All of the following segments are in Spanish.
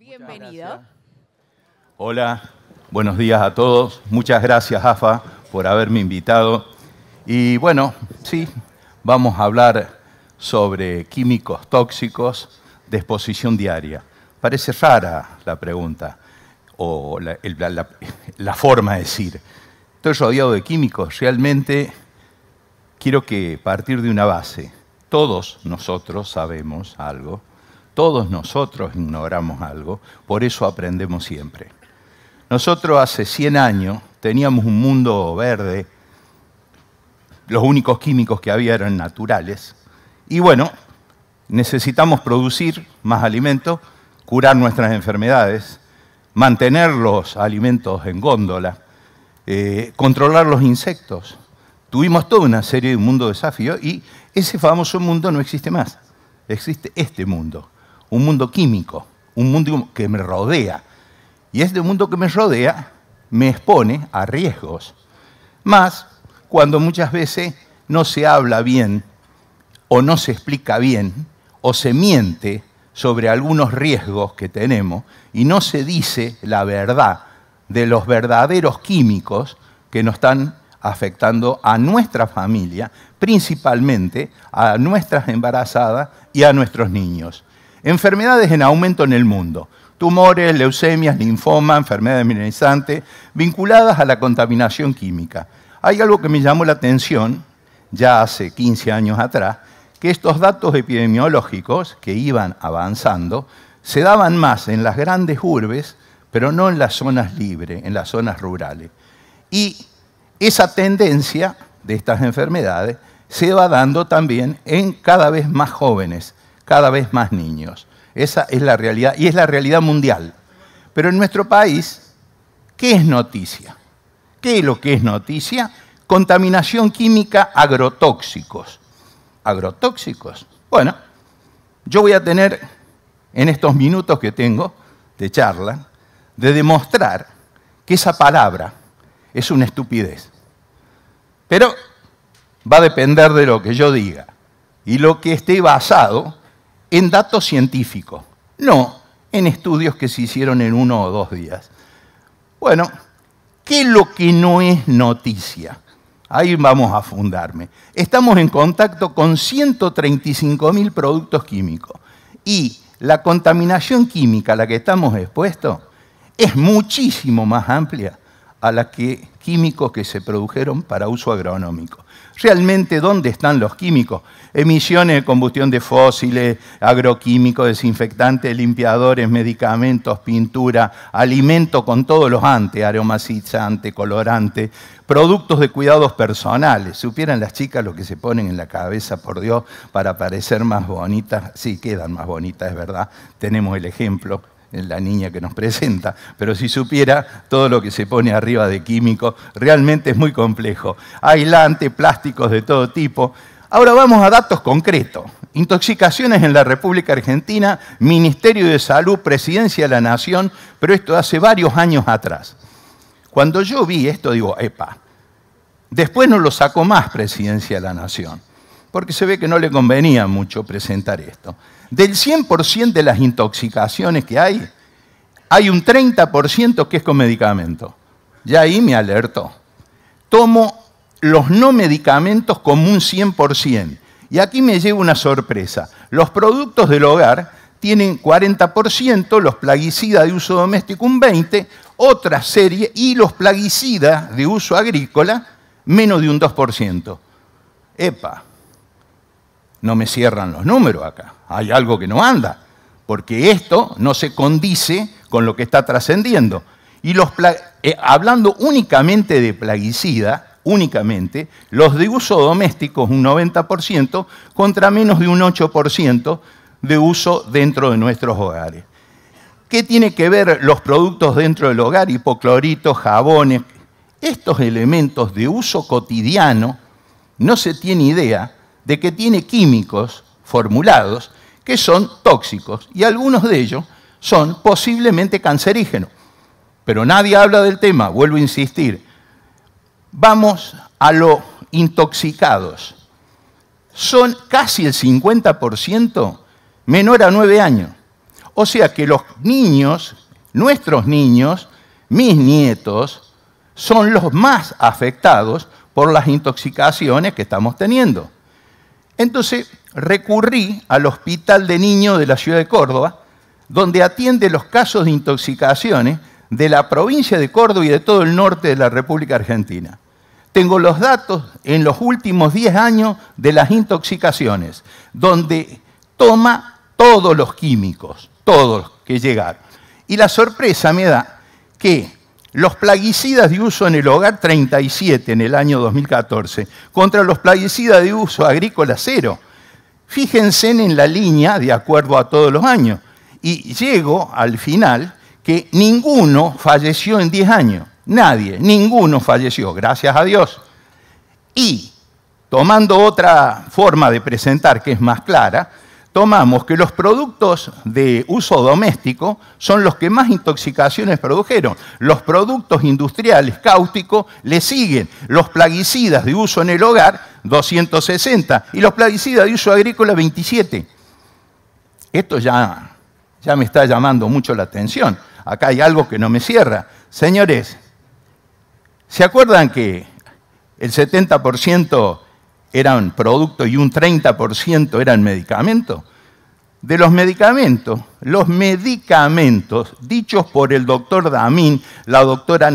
Bienvenida. Hola, buenos días a todos. Muchas gracias, AFA, por haberme invitado. Y bueno, sí, vamos a hablar sobre químicos tóxicos de exposición diaria. Parece rara la pregunta, o la, la forma de decir. Estoy rodeado de químicos. Realmente quiero que partir de una base. Todos nosotros sabemos algo todos nosotros ignoramos algo, por eso aprendemos siempre. Nosotros hace 100 años teníamos un mundo verde, los únicos químicos que había eran naturales, y bueno, necesitamos producir más alimentos, curar nuestras enfermedades, mantener los alimentos en góndola, eh, controlar los insectos. Tuvimos toda una serie de un mundo de desafíos y ese famoso mundo no existe más. Existe este mundo un mundo químico, un mundo que me rodea. Y este mundo que me rodea me expone a riesgos. Más cuando muchas veces no se habla bien o no se explica bien o se miente sobre algunos riesgos que tenemos y no se dice la verdad de los verdaderos químicos que nos están afectando a nuestra familia, principalmente a nuestras embarazadas y a nuestros niños. Enfermedades en aumento en el mundo. Tumores, leucemias, linfoma, enfermedades mineralizantes, vinculadas a la contaminación química. Hay algo que me llamó la atención, ya hace 15 años atrás, que estos datos epidemiológicos que iban avanzando se daban más en las grandes urbes, pero no en las zonas libres, en las zonas rurales. Y esa tendencia de estas enfermedades se va dando también en cada vez más jóvenes cada vez más niños. Esa es la realidad y es la realidad mundial. Pero en nuestro país, ¿qué es noticia? ¿Qué es lo que es noticia? Contaminación química, agrotóxicos. ¿Agrotóxicos? Bueno, yo voy a tener en estos minutos que tengo de charla, de demostrar que esa palabra es una estupidez. Pero va a depender de lo que yo diga. Y lo que esté basado en datos científicos, no en estudios que se hicieron en uno o dos días. Bueno, ¿qué es lo que no es noticia? Ahí vamos a fundarme. Estamos en contacto con 135.000 productos químicos y la contaminación química a la que estamos expuestos es muchísimo más amplia a la que químicos que se produjeron para uso agronómico realmente dónde están los químicos. Emisiones de combustión de fósiles, agroquímicos, desinfectantes, limpiadores, medicamentos, pintura, alimento con todos los antes, aromatizante, colorante, productos de cuidados personales. Supieran las chicas lo que se ponen en la cabeza, por Dios, para parecer más bonitas. Sí, quedan más bonitas, es verdad. Tenemos el ejemplo la niña que nos presenta, pero si supiera todo lo que se pone arriba de químico, realmente es muy complejo. Aislante, plásticos de todo tipo. Ahora vamos a datos concretos. Intoxicaciones en la República Argentina, Ministerio de Salud, Presidencia de la Nación, pero esto hace varios años atrás. Cuando yo vi esto, digo, epa, después no lo sacó más Presidencia de la Nación porque se ve que no le convenía mucho presentar esto. Del 100% de las intoxicaciones que hay, hay un 30% que es con medicamento. Ya ahí me alerto. Tomo los no medicamentos como un 100%. Y aquí me lleva una sorpresa. Los productos del hogar tienen 40%, los plaguicidas de uso doméstico un 20%, otra serie, y los plaguicidas de uso agrícola menos de un 2%. Epa, no me cierran los números acá. Hay algo que no anda, porque esto no se condice con lo que está trascendiendo. Y eh, hablando únicamente de plaguicida, únicamente, los de uso doméstico un 90% contra menos de un 8% de uso dentro de nuestros hogares. ¿Qué tiene que ver los productos dentro del hogar? Hipocloritos, jabones. Estos elementos de uso cotidiano, no se tiene idea de que tiene químicos formulados que son tóxicos y algunos de ellos son posiblemente cancerígenos. Pero nadie habla del tema, vuelvo a insistir. Vamos a los intoxicados. Son casi el 50% menor a 9 años. O sea que los niños, nuestros niños, mis nietos, son los más afectados por las intoxicaciones que estamos teniendo. Entonces recurrí al Hospital de Niños de la Ciudad de Córdoba, donde atiende los casos de intoxicaciones de la provincia de Córdoba y de todo el norte de la República Argentina. Tengo los datos en los últimos 10 años de las intoxicaciones, donde toma todos los químicos, todos que llegaron. Y la sorpresa me da que los plaguicidas de uso en el hogar, 37 en el año 2014, contra los plaguicidas de uso agrícola, cero. Fíjense en la línea de acuerdo a todos los años. Y llego al final que ninguno falleció en 10 años. Nadie, ninguno falleció, gracias a Dios. Y, tomando otra forma de presentar que es más clara, tomamos que los productos de uso doméstico son los que más intoxicaciones produjeron. Los productos industriales cáusticos le siguen. Los plaguicidas de uso en el hogar, 260. Y los plaguicidas de uso agrícola, 27. Esto ya, ya me está llamando mucho la atención. Acá hay algo que no me cierra. Señores, ¿se acuerdan que el 70% eran productos y un 30% eran medicamentos. De los medicamentos, los medicamentos dichos por el doctor Damín, la doctora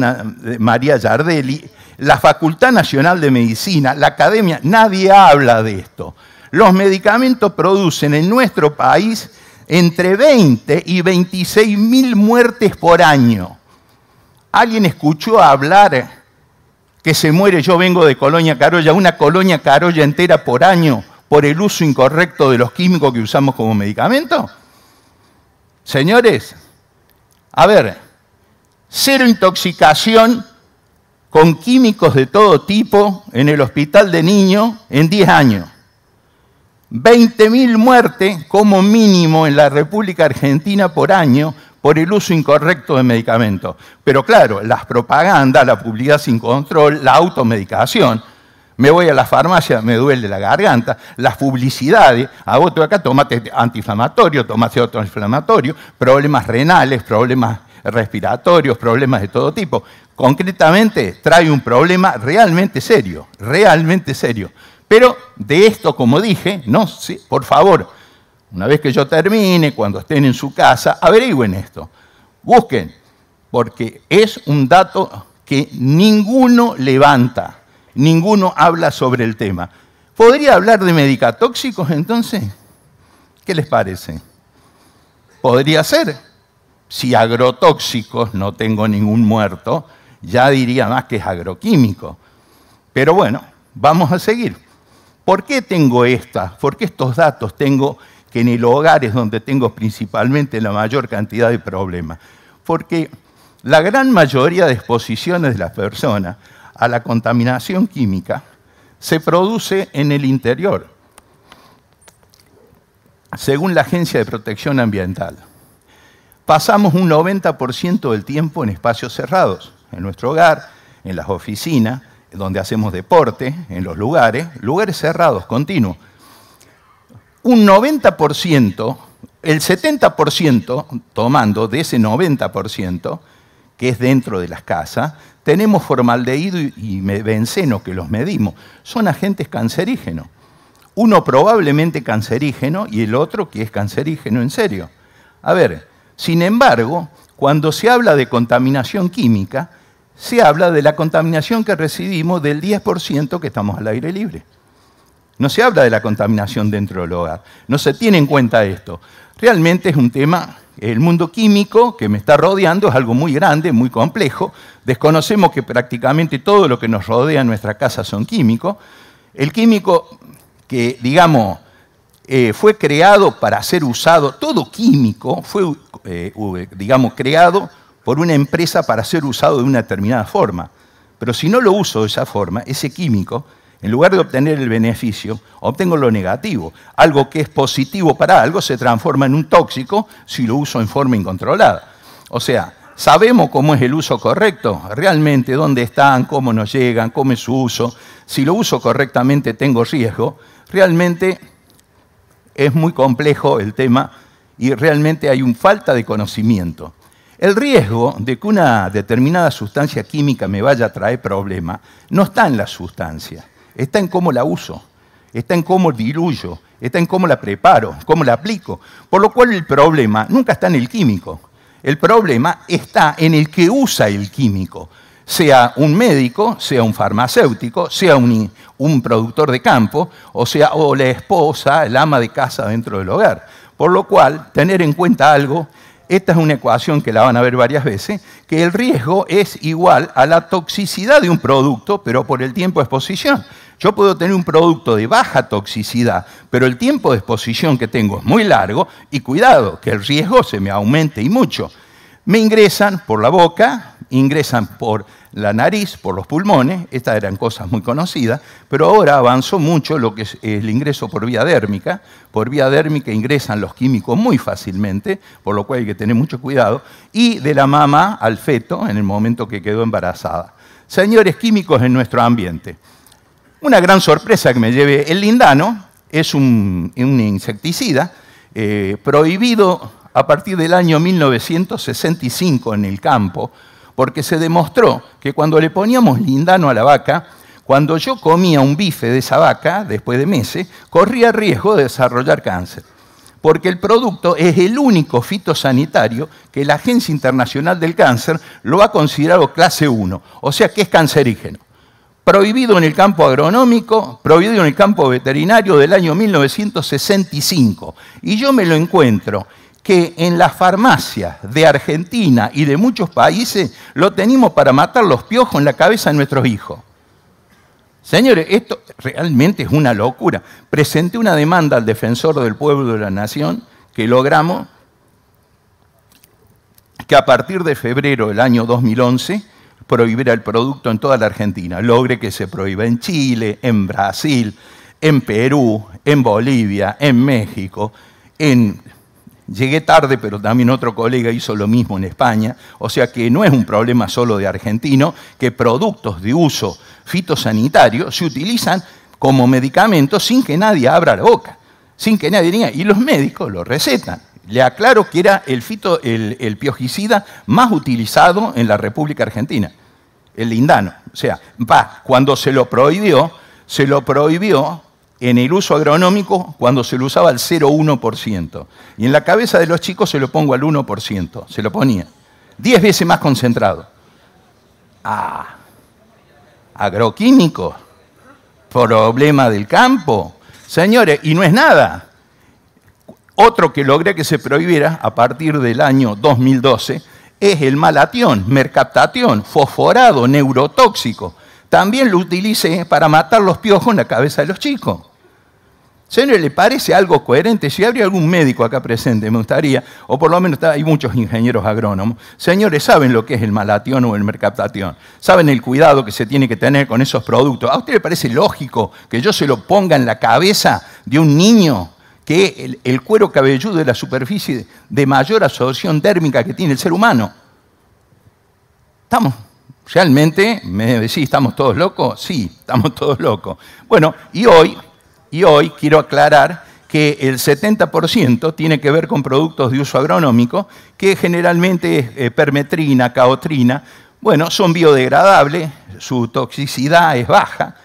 eh, María Yardelli, la Facultad Nacional de Medicina, la academia, nadie habla de esto. Los medicamentos producen en nuestro país entre 20 y 26 mil muertes por año. ¿Alguien escuchó hablar que se muere, yo vengo de Colonia Carolla, una Colonia Carolla entera por año por el uso incorrecto de los químicos que usamos como medicamento? Señores, a ver, cero intoxicación con químicos de todo tipo en el hospital de niños en 10 años. 20.000 muertes como mínimo en la República Argentina por año por el uso incorrecto de medicamentos. Pero claro, las propagandas, la publicidad sin control, la automedicación, me voy a la farmacia, me duele la garganta, las publicidades, a tú acá, tomate antiinflamatorio, tomate otro problemas renales, problemas respiratorios, problemas de todo tipo. Concretamente, trae un problema realmente serio, realmente serio. Pero de esto, como dije, no, sí, por favor, una vez que yo termine, cuando estén en su casa, averigüen esto. Busquen, porque es un dato que ninguno levanta, ninguno habla sobre el tema. ¿Podría hablar de medicatóxicos entonces? ¿Qué les parece? Podría ser. Si agrotóxicos, no tengo ningún muerto, ya diría más que es agroquímico. Pero bueno, vamos a seguir. ¿Por qué tengo estas? ¿Por qué estos datos tengo que en el hogar es donde tengo principalmente la mayor cantidad de problemas. Porque la gran mayoría de exposiciones de las personas a la contaminación química se produce en el interior, según la Agencia de Protección Ambiental. Pasamos un 90% del tiempo en espacios cerrados, en nuestro hogar, en las oficinas, donde hacemos deporte, en los lugares, lugares cerrados, continuos un 90%, el 70%, tomando de ese 90%, que es dentro de las casas, tenemos formaldehído y benceno, que los medimos. Son agentes cancerígenos. Uno probablemente cancerígeno y el otro que es cancerígeno en serio. A ver, sin embargo, cuando se habla de contaminación química, se habla de la contaminación que recibimos del 10% que estamos al aire libre. No se habla de la contaminación dentro del hogar. No se tiene en cuenta esto. Realmente es un tema, el mundo químico que me está rodeando es algo muy grande, muy complejo. Desconocemos que prácticamente todo lo que nos rodea en nuestra casa son químicos. El químico que, digamos, eh, fue creado para ser usado, todo químico fue, eh, digamos, creado por una empresa para ser usado de una determinada forma. Pero si no lo uso de esa forma, ese químico en lugar de obtener el beneficio, obtengo lo negativo. Algo que es positivo para algo se transforma en un tóxico si lo uso en forma incontrolada. O sea, sabemos cómo es el uso correcto, realmente dónde están, cómo nos llegan, cómo es su uso. Si lo uso correctamente tengo riesgo. Realmente es muy complejo el tema y realmente hay una falta de conocimiento. El riesgo de que una determinada sustancia química me vaya a traer problema no está en la sustancia, está en cómo la uso, está en cómo diluyo, está en cómo la preparo, cómo la aplico. Por lo cual el problema nunca está en el químico, el problema está en el que usa el químico, sea un médico, sea un farmacéutico, sea un, un productor de campo, o sea o la esposa, el ama de casa dentro del hogar. Por lo cual, tener en cuenta algo, esta es una ecuación que la van a ver varias veces, que el riesgo es igual a la toxicidad de un producto, pero por el tiempo de exposición. Yo puedo tener un producto de baja toxicidad, pero el tiempo de exposición que tengo es muy largo y cuidado, que el riesgo se me aumente y mucho. Me ingresan por la boca, ingresan por la nariz, por los pulmones, estas eran cosas muy conocidas, pero ahora avanzó mucho lo que es el ingreso por vía dérmica. Por vía dérmica ingresan los químicos muy fácilmente, por lo cual hay que tener mucho cuidado, y de la mama al feto en el momento que quedó embarazada. Señores químicos en nuestro ambiente. Una gran sorpresa que me lleve el lindano es un, insecticida eh, prohibido a partir del año 1965 en el campo, porque se demostró que cuando le poníamos lindano a la vaca, cuando yo comía un bife de esa vaca, después de meses, corría riesgo de desarrollar cáncer, porque el producto es el único fitosanitario que la Agencia Internacional del Cáncer lo ha considerado clase 1, o sea que es cancerígeno prohibido en el campo agronómico, prohibido en el campo veterinario del año 1965. Y yo me lo encuentro que en las farmacias de Argentina y de muchos países lo tenemos para matar los piojos en la cabeza de nuestros hijos. Señores, esto realmente es una locura. Presenté una demanda al defensor del pueblo de la nación que logramos que a partir de febrero del año 2011 prohibir el producto en toda la Argentina. Logre que se prohíba en Chile, en Brasil, en Perú, en Bolivia, en México, en... Llegué tarde, pero también otro colega hizo lo mismo en España. O sea que no es un problema solo de argentino, que productos de uso fitosanitario se utilizan como medicamentos sin que nadie abra la boca, sin que nadie diga, y los médicos lo recetan. Le aclaro que era el, fito, el, piojicida más utilizado en la República Argentina, el lindano. O sea, va, cuando se lo prohibió, se lo prohibió en el uso agronómico cuando se lo usaba al 0,1%. Y en la cabeza de los chicos se lo pongo al 1%, se lo ponía. Diez veces más concentrado. Ah, agroquímico, problema del campo. Señores, y no es nada. Otro que logré que se prohibiera a partir del año 2012 es el malatión, mercaptatión, fosforado, neurotóxico. También lo utilicé para matar los piojos en la cabeza de los chicos. Señores, le parece algo coherente? Si habría algún médico acá presente, me gustaría, o por lo menos hay muchos ingenieros agrónomos, señores, saben lo que es el malatión o el mercaptatión, saben el cuidado que se tiene que tener con esos productos. ¿A usted le parece lógico que yo se lo ponga en la cabeza de un niño que el, cuero cabelludo es la superficie de mayor absorción térmica que tiene el ser humano. Estamos, realmente, me decís, ¿estamos todos locos? Sí, estamos todos locos. Bueno, y hoy, y hoy quiero aclarar que el 70% tiene que ver con productos de uso agronómico, que generalmente es eh, permetrina, caotrina, bueno, son biodegradables, su toxicidad es baja,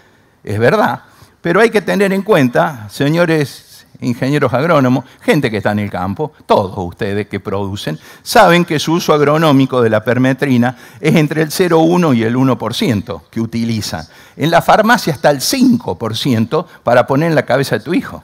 es verdad, pero hay que tener en cuenta, señores ingenieros agrónomos, gente que está en el campo, todos ustedes que producen, saben que su uso agronómico de la permetrina es entre el 0,1 y el 1% que utilizan. En la farmacia está el 5% para poner en la cabeza de tu hijo.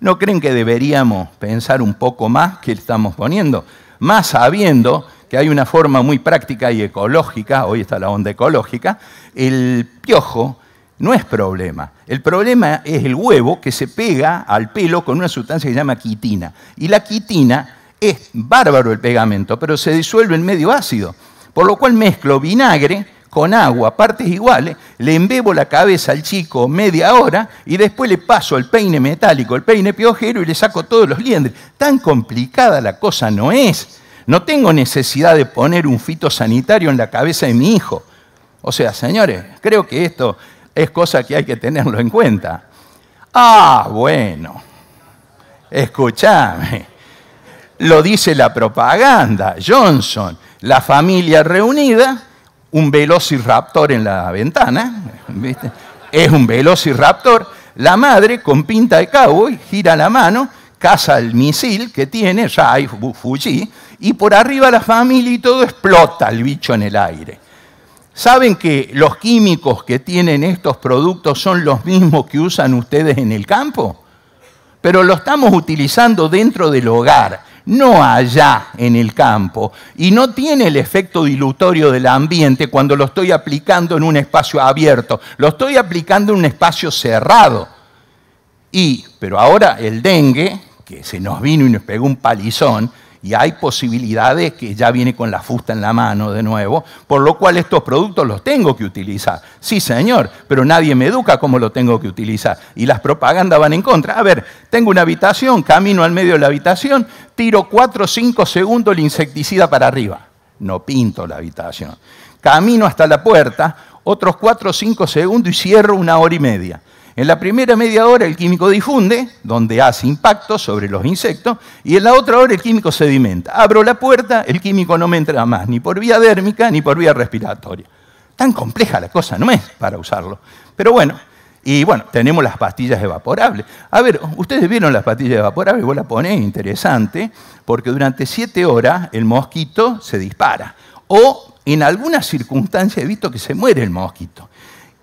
¿No creen que deberíamos pensar un poco más que estamos poniendo? Más sabiendo que hay una forma muy práctica y ecológica, hoy está la onda ecológica, el piojo no es problema. El problema es el huevo que se pega al pelo con una sustancia que se llama quitina. Y la quitina es bárbaro el pegamento, pero se disuelve en medio ácido. Por lo cual mezclo vinagre con agua, partes iguales, le embebo la cabeza al chico media hora y después le paso el peine metálico, el peine piojero y le saco todos los liendres. Tan complicada la cosa no es. No tengo necesidad de poner un fitosanitario en la cabeza de mi hijo. O sea, señores, creo que esto es cosa que hay que tenerlo en cuenta. Ah, bueno, escúchame, lo dice la propaganda, Johnson, la familia reunida, un velociraptor en la ventana, ¿viste? es un velociraptor, la madre con pinta de cowboy gira la mano, caza el misil que tiene, ya hay Fuji, y por arriba la familia y todo explota el bicho en el aire. ¿Saben que los químicos que tienen estos productos son los mismos que usan ustedes en el campo? Pero lo estamos utilizando dentro del hogar, no allá en el campo. Y no tiene el efecto dilutorio del ambiente cuando lo estoy aplicando en un espacio abierto, lo estoy aplicando en un espacio cerrado. Y, pero ahora el dengue, que se nos vino y nos pegó un palizón, y hay posibilidades que ya viene con la fusta en la mano de nuevo, por lo cual estos productos los tengo que utilizar. Sí, señor, pero nadie me educa cómo lo tengo que utilizar y las propagandas van en contra. A ver, tengo una habitación, camino al medio de la habitación, tiro 4 o 5 segundos el insecticida para arriba. No pinto la habitación. Camino hasta la puerta, otros 4 o 5 segundos y cierro una hora y media. En la primera media hora el químico difunde, donde hace impacto sobre los insectos, y en la otra hora el químico sedimenta. Abro la puerta, el químico no me entra más, ni por vía dérmica ni por vía respiratoria. Tan compleja la cosa, no es para usarlo. Pero bueno, y bueno, tenemos las pastillas evaporables. A ver, ustedes vieron las pastillas evaporables, vos la ponés, interesante, porque durante siete horas el mosquito se dispara. O en alguna circunstancia he visto que se muere el mosquito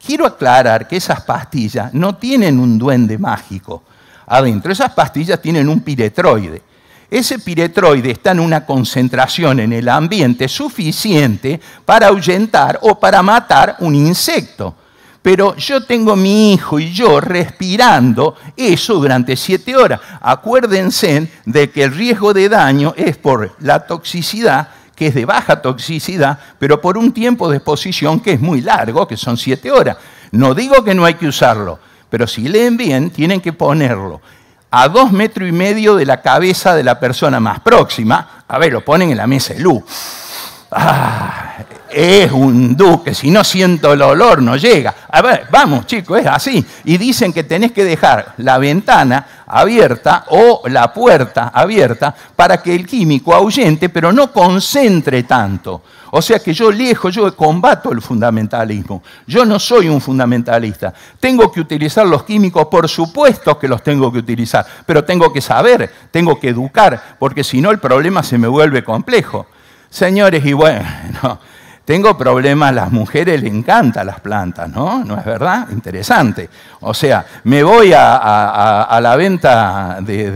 quiero aclarar que esas pastillas no tienen un duende mágico adentro, esas pastillas tienen un piretroide. Ese piretroide está en una concentración en el ambiente suficiente para ahuyentar o para matar un insecto. Pero yo tengo mi hijo y yo respirando eso durante siete horas. Acuérdense de que el riesgo de daño es por la toxicidad que es de baja toxicidad, pero por un tiempo de exposición que es muy largo, que son siete horas. No digo que no hay que usarlo, pero si leen bien, tienen que ponerlo a dos metros y medio de la cabeza de la persona más próxima. A ver, lo ponen en la mesa de luz Ah, es un duque, si no siento el olor no llega. ver, vamos chicos, es así. Y dicen que tenés que dejar la ventana abierta o la puerta abierta para que el químico ahuyente, pero no concentre tanto. O sea que yo lejo yo combato el fundamentalismo. Yo no soy un fundamentalista. Tengo que utilizar los químicos, por supuesto que los tengo que utilizar, pero tengo que saber, tengo que educar, porque si no el problema se me vuelve complejo. Señores, y bueno, tengo problemas, las mujeres le encantan las plantas, ¿no? ¿No es verdad? Interesante. O sea, me voy a, la venta de,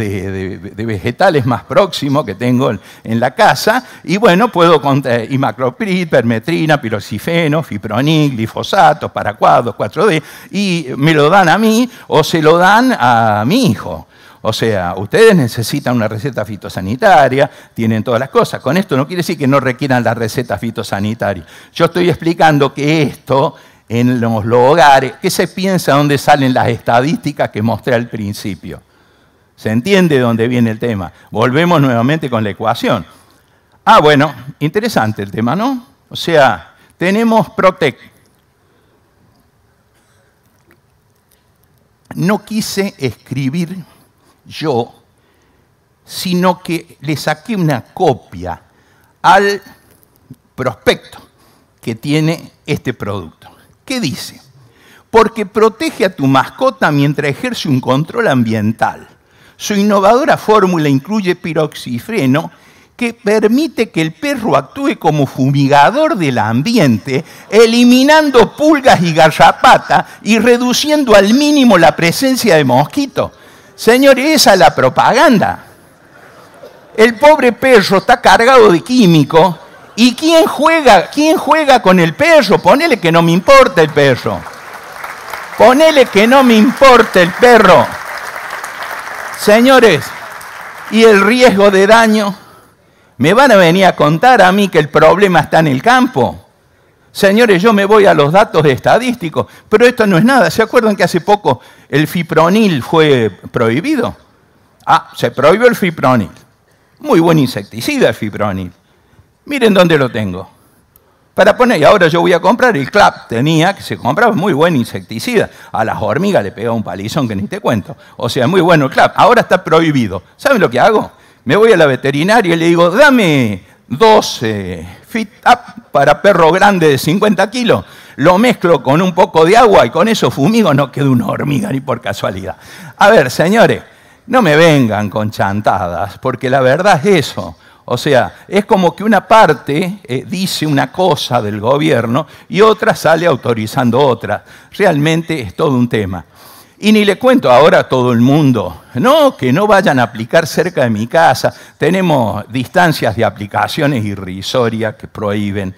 vegetales más próximo que tengo en, la casa y bueno, puedo contar imacroprid, permetrina, pirocifeno, fipronil, glifosato, paracuados, 4D y me lo dan a mí o se lo dan a mi hijo. O sea, ustedes necesitan una receta fitosanitaria, tienen todas las cosas. Con esto no quiere decir que no requieran la receta fitosanitaria. Yo estoy explicando que esto en los, hogares, ¿qué se piensa dónde salen las estadísticas que mostré al principio? ¿Se entiende dónde viene el tema? Volvemos nuevamente con la ecuación. Ah, bueno, interesante el tema, ¿no? O sea, tenemos Protec. No quise escribir yo, sino que le saqué una copia al prospecto que tiene este producto. ¿Qué dice? Porque protege a tu mascota mientras ejerce un control ambiental. Su innovadora fórmula incluye piroxifreno que permite que el perro actúe como fumigador del ambiente, eliminando pulgas y garrapatas y reduciendo al mínimo la presencia de mosquitos. Señores, esa es la propaganda. El pobre perro está cargado de químico. ¿Y quién juega, quién juega con el perro? Ponele que no me importa el perro. Ponele que no me importa el perro. Señores, y el riesgo de daño, me van a venir a contar a mí que el problema está en el campo. Señores, yo me voy a los datos estadísticos, pero esto no es nada. ¿Se acuerdan que hace poco el fipronil fue prohibido? Ah, se prohibió el fipronil. Muy buen insecticida el fipronil. Miren dónde lo tengo. Para poner, y ahora yo voy a comprar el CLAP, tenía que se compraba muy buen insecticida. A las hormigas le pega un palizón que ni te cuento. O sea, muy bueno el CLAP. Ahora está prohibido. ¿Saben lo que hago? Me voy a la veterinaria y le digo, dame 12 Up para perro grande de 50 kilos. Lo mezclo con un poco de agua y con eso fumigo, no queda una hormiga ni por casualidad. A ver, señores, no me vengan con chantadas, porque la verdad es eso. O sea, es como que una parte eh, dice una cosa del gobierno y otra sale autorizando otra. Realmente es todo un tema. Y ni le cuento ahora a todo el mundo, no, que no vayan a aplicar cerca de mi casa. Tenemos distancias de aplicaciones irrisorias que prohíben.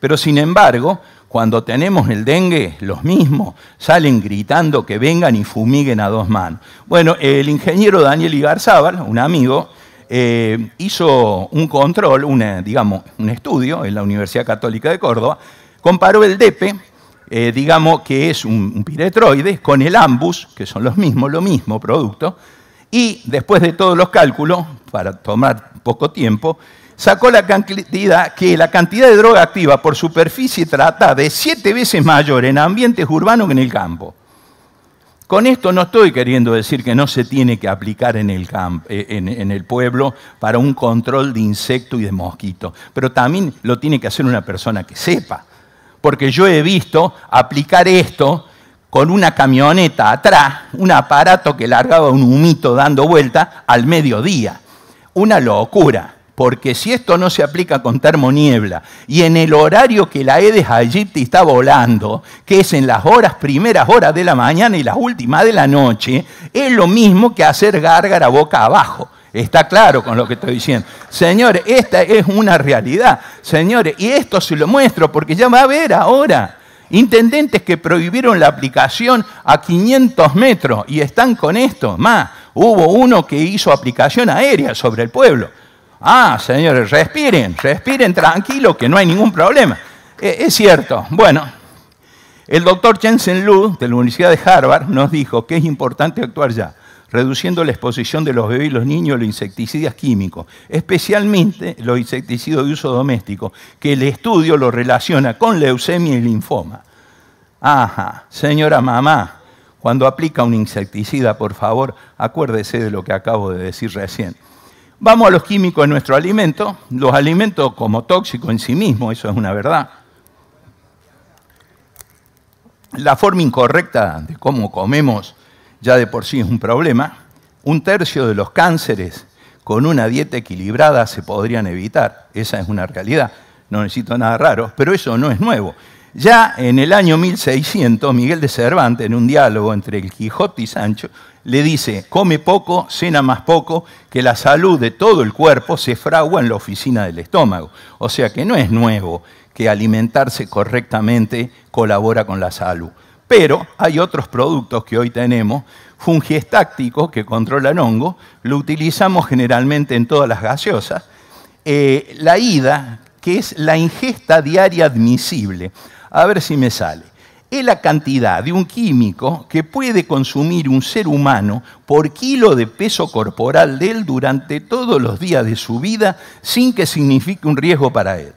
Pero sin embargo, cuando tenemos el dengue, los mismos salen gritando que vengan y fumiguen a dos manos. Bueno, el ingeniero Daniel Igarzábal, un amigo, eh, hizo un control, eh, digamos, un estudio en la Universidad Católica de Córdoba, comparó el DEPE eh, digamos que es un, piretroides, con el ambus, que son los mismos, lo mismo producto, y después de todos los cálculos, para tomar poco tiempo, sacó la cantidad, que la cantidad de droga activa por superficie trata de siete veces mayor en ambientes urbanos que en el campo. Con esto no estoy queriendo decir que no se tiene que aplicar en el, eh, en el pueblo para un control de insecto y de mosquito, pero también lo tiene que hacer una persona que sepa porque yo he visto aplicar esto con una camioneta atrás, un aparato que largaba un humito dando vuelta al mediodía. Una locura, porque si esto no se aplica con termoniebla y en el horario que la Edes aegypti está volando, que es en las horas primeras horas de la mañana y las últimas de la noche, es lo mismo que hacer gárgara boca abajo. Está claro con lo que estoy diciendo. Señores, esta es una realidad. Señores, y esto se lo muestro porque ya va a ver ahora. Intendentes que prohibieron la aplicación a 500 metros y están con esto. Más, hubo uno que hizo aplicación aérea sobre el pueblo. Ah, señores, respiren, respiren tranquilo que no hay ningún problema. E, es cierto. Bueno, el doctor Jensen Lu de la Universidad de Harvard nos dijo que es importante actuar ya reduciendo la exposición de los bebés y los niños a los insecticidas químicos, especialmente los insecticidas de uso doméstico, que el estudio lo relaciona con leucemia y linfoma. Ajá, señora mamá, cuando aplica un insecticida, por favor, acuérdese de lo que acabo de decir recién. Vamos a los químicos en nuestro alimento, los alimentos como tóxicos en sí mismos, eso es una verdad. La forma incorrecta de cómo comemos ya de por sí es un problema, un tercio de los cánceres con una dieta equilibrada se podrían evitar. Esa es una realidad. No necesito nada raro, pero eso no es nuevo. Ya en el año 1600, Miguel de Cervantes, en un diálogo entre el Quijote y Sancho, le dice, come poco, cena más poco, que la salud de todo el cuerpo se fragua en la oficina del estómago. O sea que no es nuevo que alimentarse correctamente colabora con la salud. Pero hay otros productos que hoy tenemos, fungiestáctico que controlan hongo, lo utilizamos generalmente en todas las gaseosas. Eh, la ida, que es la ingesta diaria admisible. A ver si me sale. Es la cantidad de un químico que puede consumir un ser humano por kilo de peso corporal de él durante todos los días de su vida sin que signifique un riesgo para él.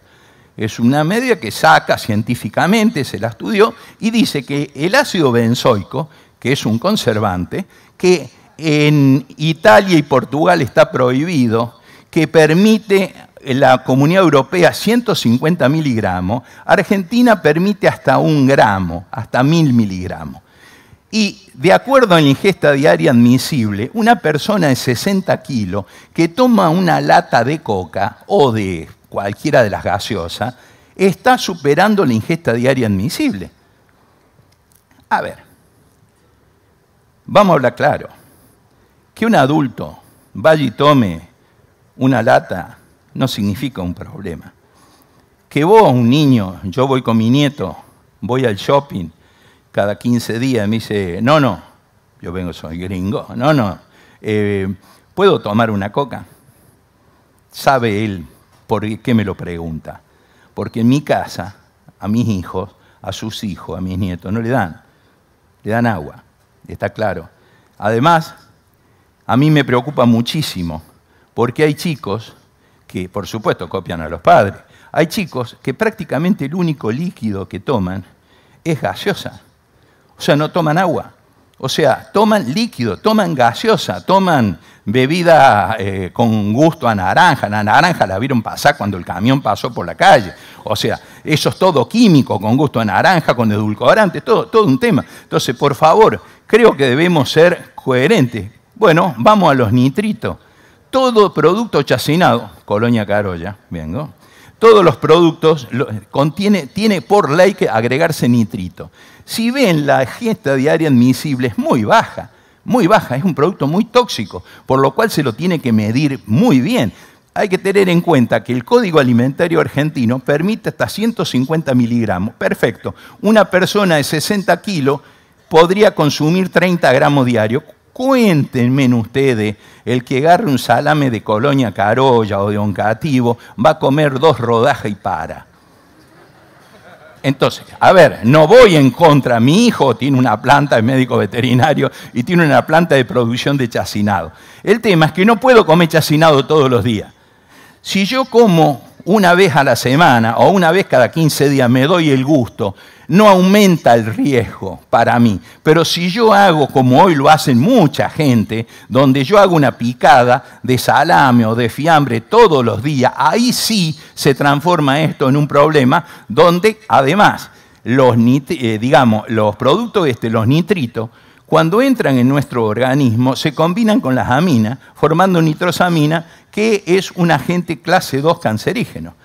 Es una media que saca científicamente, se la estudió, y dice que el ácido benzoico, que es un conservante, que en Italia y Portugal está prohibido, que permite la Comunidad Europea 150 miligramos, Argentina permite hasta un gramo, hasta mil miligramos. Y de acuerdo a la ingesta diaria admisible, una persona de 60 kilos que toma una lata de coca o de cualquiera de las gaseosas, está superando la ingesta diaria admisible. A ver, vamos a hablar claro. Que un adulto vaya y tome una lata no significa un problema. Que vos, un niño, yo voy con mi nieto, voy al shopping cada 15 días, me dice, no, no, yo vengo, soy gringo, no, no, eh, ¿puedo tomar una coca? Sabe él ¿Por qué me lo pregunta? Porque en mi casa, a mis hijos, a sus hijos, a mis nietos, no le dan. Le dan agua, está claro. Además, a mí me preocupa muchísimo, porque hay chicos que, por supuesto, copian a los padres. Hay chicos que prácticamente el único líquido que toman es gaseosa. O sea, no toman agua. O sea, toman líquido, toman gaseosa, toman bebida eh, con gusto a naranja. La naranja la vieron pasar cuando el camión pasó por la calle. O sea, eso es todo químico, con gusto a naranja, con edulcorante, todo, todo un tema. Entonces, por favor, creo que debemos ser coherentes. Bueno, vamos a los nitritos. Todo producto chacinado, colonia carolla, vengo, todos los productos tienen contiene, tiene por ley que agregarse nitrito. Si ven, la ingesta diaria admisible es muy baja, muy baja, es un producto muy tóxico, por lo cual se lo tiene que medir muy bien. Hay que tener en cuenta que el Código Alimentario Argentino permite hasta 150 miligramos. Perfecto. Una persona de 60 kilos podría consumir 30 gramos diarios. Cuéntenme ustedes, el que agarre un salame de colonia carolla o de oncativo va a comer dos rodajas y para. Entonces, a ver, no voy en contra. Mi hijo tiene una planta de médico veterinario y tiene una planta de producción de chacinado. El tema es que no puedo comer chacinado todos los días. Si yo como una vez a la semana o una vez cada 15 días me doy el gusto, no aumenta el riesgo para mí. Pero si yo hago como hoy lo hacen mucha gente, donde yo hago una picada de salame o de fiambre todos los días, ahí sí se transforma esto en un problema donde además los, eh, digamos, los productos, este, los nitritos, cuando entran en nuestro organismo se combinan con las aminas, formando nitrosamina qué es un agente clase 2 cancerígeno.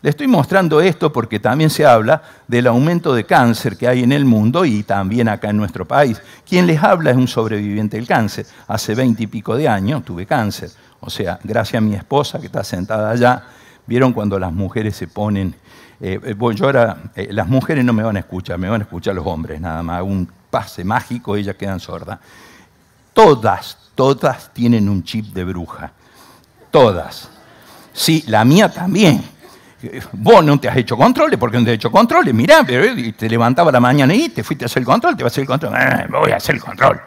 Le estoy mostrando esto porque también se habla del aumento de cáncer que hay en el mundo y también acá en nuestro país. Quien les habla es un sobreviviente del cáncer. Hace veinte y pico de años tuve cáncer. O sea, gracias a mi esposa que está sentada allá, vieron cuando las mujeres se ponen... Eh, eh, yo ahora, eh, las mujeres no me van a escuchar, me van a escuchar los hombres nada más. Un pase mágico, ellas quedan sordas. Todas, todas tienen un chip de bruja todas. Sí, la mía también. Vos no te has hecho controles, porque no te has hecho controles, mirá, eh, te levantaba la mañana y te fuiste a hacer el control, te vas a hacer el control, ah, voy a hacer el control.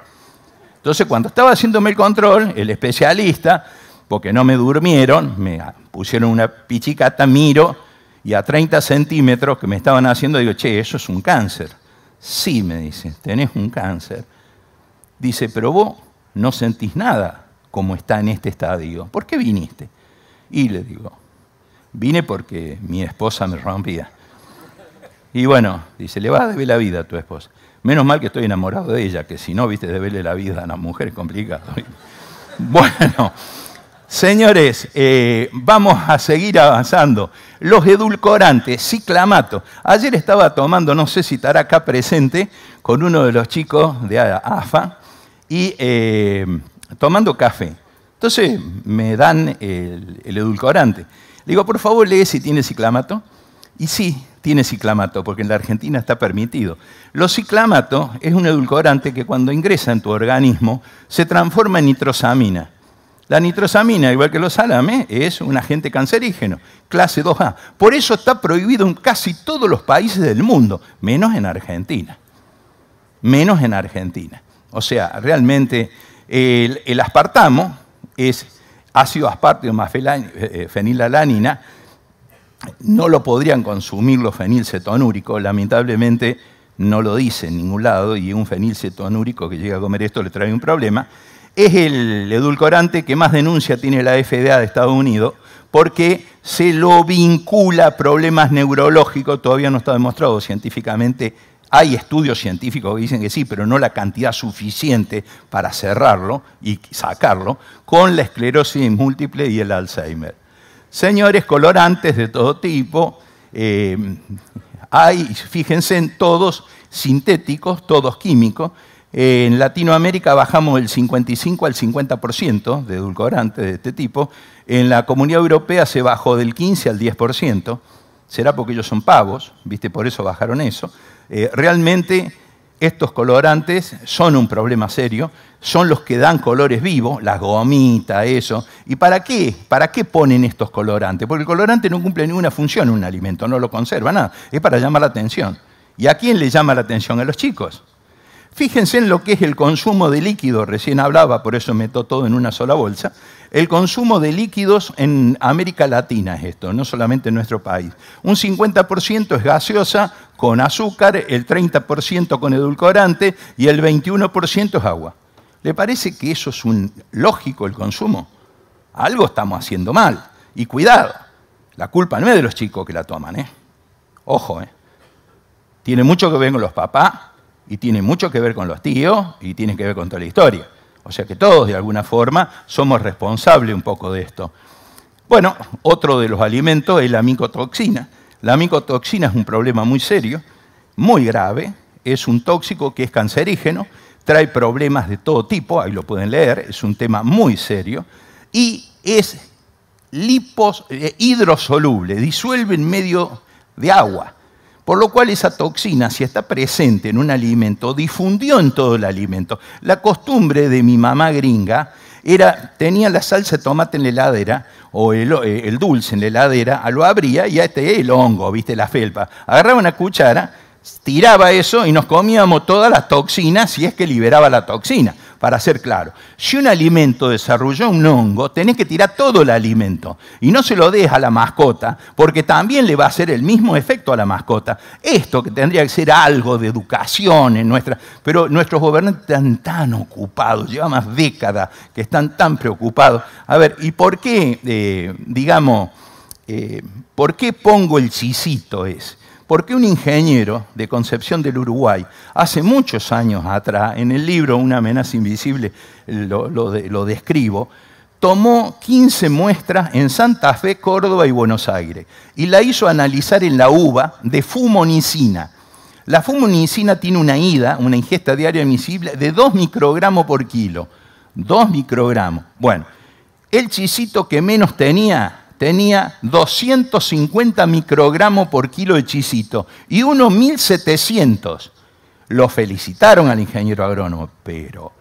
Entonces cuando estaba haciéndome el control, el especialista, porque no me durmieron, me pusieron una pichicata, miro, y a 30 centímetros que me estaban haciendo, digo, che, eso es un cáncer. Sí, me dice, tenés un cáncer. Dice, pero vos no sentís nada como está en este estadio. ¿Por qué viniste? Y le digo, vine porque mi esposa me rompía. Y bueno, dice, le vas a deber la vida a tu esposa. Menos mal que estoy enamorado de ella, que si no, viste, deberle la vida a una mujer es complicado. bueno, señores, eh, vamos a seguir avanzando. Los edulcorantes, ciclamato. Ayer estaba tomando, no sé si estará acá presente, con uno de los chicos de AFA y... Eh, tomando café. Entonces me dan el, edulcorante. Le digo, por favor, lee si tiene ciclamato. Y sí, tiene ciclamato, porque en la Argentina está permitido. Los ciclamato es un edulcorante que cuando ingresa en tu organismo se transforma en nitrosamina. La nitrosamina, igual que los salames, es un agente cancerígeno, clase 2A. Por eso está prohibido en casi todos los países del mundo, menos en Argentina. Menos en Argentina. O sea, realmente el, aspartamo es ácido aspartio más eh, eh, fenilalanina. No lo podrían consumir los fenilcetonúricos, lamentablemente no lo dice en ningún lado y un fenilcetonúrico que llega a comer esto le trae un problema. Es el edulcorante que más denuncia tiene la FDA de Estados Unidos porque se lo vincula a problemas neurológicos, todavía no está demostrado científicamente hay estudios científicos que dicen que sí, pero no la cantidad suficiente para cerrarlo y sacarlo con la esclerosis múltiple y el Alzheimer. Señores, colorantes de todo tipo, eh, hay, fíjense en todos sintéticos, todos químicos. en Latinoamérica bajamos del 55 al 50% de edulcorantes de este tipo. En la Comunidad Europea se bajó del 15 al 10%. Será porque ellos son pavos, ¿viste? Por eso bajaron eso. Eh, realmente estos colorantes son un problema serio, son los que dan colores vivos, las gomitas, eso. ¿Y para qué? ¿Para qué ponen estos colorantes? Porque el colorante no cumple ninguna función en un alimento, no lo conserva, nada. Es para llamar la atención. ¿Y a quién le llama la atención? A los chicos. Fíjense en lo que es el consumo de líquido, recién hablaba, por eso meto todo en una sola bolsa. El consumo de líquidos en América Latina es esto, no solamente en nuestro país. Un 50% es gaseosa con azúcar, el 30% con edulcorante y el 21% es agua. ¿Le parece que eso es un lógico el consumo? Algo estamos haciendo mal. Y cuidado, la culpa no es de los chicos que la toman, ¿eh? Ojo, ¿eh? Tiene mucho que ver con los papás y tiene mucho que ver con los tíos y tiene que ver con toda la historia. O sea que todos de alguna forma somos responsables un poco de esto. Bueno, otro de los alimentos es la micotoxina. La micotoxina es un problema muy serio, muy grave, es un tóxico que es cancerígeno, trae problemas de todo tipo, ahí lo pueden leer, es un tema muy serio, y es lipos, eh, hidrosoluble, disuelve en medio de agua. Por lo cual esa toxina, si está presente en un alimento, difundió en todo el alimento. La costumbre de mi mamá gringa era, tenía la salsa de tomate en la heladera, o el, eh, dulce en la heladera, lo abría y este el hongo, viste, la felpa. Agarraba una cuchara tiraba eso y nos comíamos toda la toxina, si es que liberaba la toxina, para ser claro. Si un alimento desarrolló un hongo, tenés que tirar todo el alimento y no se lo deja a la mascota, porque también le va a hacer el mismo efecto a la mascota. Esto que tendría que ser algo de educación en nuestra... Pero nuestros gobernantes están tan ocupados, lleva más décadas que están tan preocupados. A ver, ¿y por qué, eh, digamos, eh, por qué pongo el chisito ese? porque un ingeniero de Concepción del Uruguay, hace muchos años atrás, en el libro Una amenaza invisible, lo, describo, tomó 15 muestras en Santa Fe, Córdoba y Buenos Aires y la hizo analizar en la uva de fumonicina. La fumonicina tiene una ida, una ingesta diaria admisible, de 2 microgramos por kilo. 2 microgramos. Bueno, el chisito que menos tenía tenía 250 microgramos por kilo de chisito y unos 1700. Lo felicitaron al ingeniero agrónomo, pero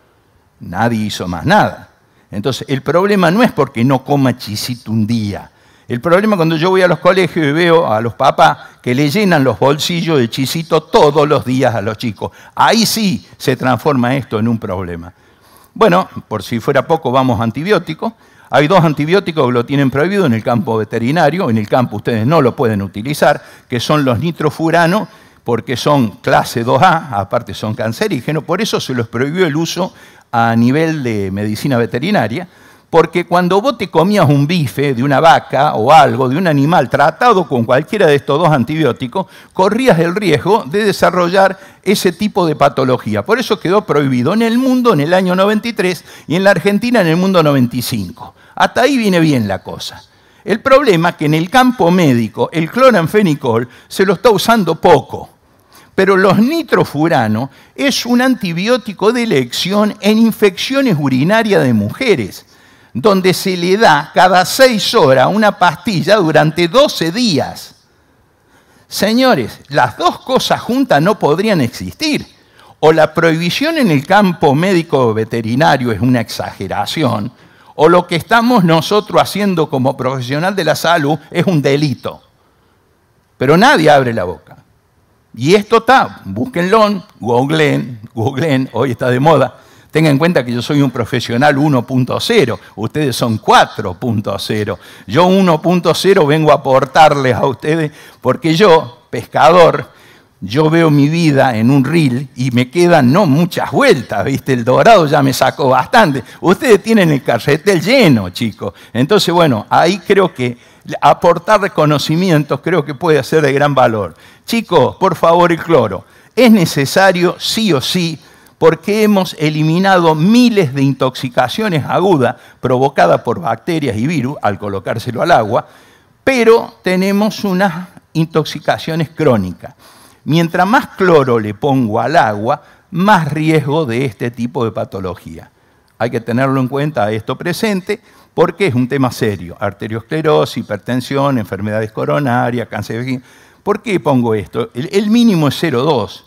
nadie hizo más nada. Entonces, el problema no es porque no coma chisito un día. El problema cuando yo voy a los colegios y veo a los papás que le llenan los bolsillos de chisito todos los días a los chicos. Ahí sí se transforma esto en un problema. Bueno, por si fuera poco, vamos a antibióticos. Hay dos antibióticos que lo tienen prohibido en el campo veterinario, en el campo ustedes no lo pueden utilizar, que son los nitrofuranos, porque son clase 2A, aparte son cancerígenos, por eso se los prohibió el uso a nivel de medicina veterinaria. Porque cuando vos te comías un bife de una vaca o algo, de un animal tratado con cualquiera de estos dos antibióticos, corrías el riesgo de desarrollar ese tipo de patología. Por eso quedó prohibido en el mundo en el año 93 y en la Argentina en el mundo 95. Hasta ahí viene bien la cosa. El problema es que en el campo médico el cloranfenicol se lo está usando poco pero los nitrofuranos es un antibiótico de elección en infecciones urinarias de mujeres donde se le da cada seis horas una pastilla durante 12 días. Señores, las dos cosas juntas no podrían existir. O la prohibición en el campo médico veterinario es una exageración, o lo que estamos nosotros haciendo como profesional de la salud es un delito. Pero nadie abre la boca. Y esto está, búsquenlo, Google, googleen, hoy está de moda. Tengan en cuenta que yo soy un profesional 1.0, ustedes son 4.0. Yo 1.0 vengo a aportarles a ustedes porque yo, pescador, yo veo mi vida en un reel y me quedan no muchas vueltas, ¿viste? El dorado ya me sacó bastante. Ustedes tienen el carretel lleno, chicos. Entonces, bueno, ahí creo que aportar reconocimientos creo que puede ser de gran valor. Chicos, por favor, el cloro. Es necesario, sí o sí, porque hemos eliminado miles de intoxicaciones agudas provocadas por bacterias y virus al colocárselo al agua, pero tenemos unas intoxicaciones crónicas. Mientras más cloro le pongo al agua, más riesgo de este tipo de patología. Hay que tenerlo en cuenta esto presente porque es un tema serio. Arteriosclerosis, hipertensión, enfermedades coronarias, cáncer. de ¿Por qué pongo esto? El, mínimo es 0,2.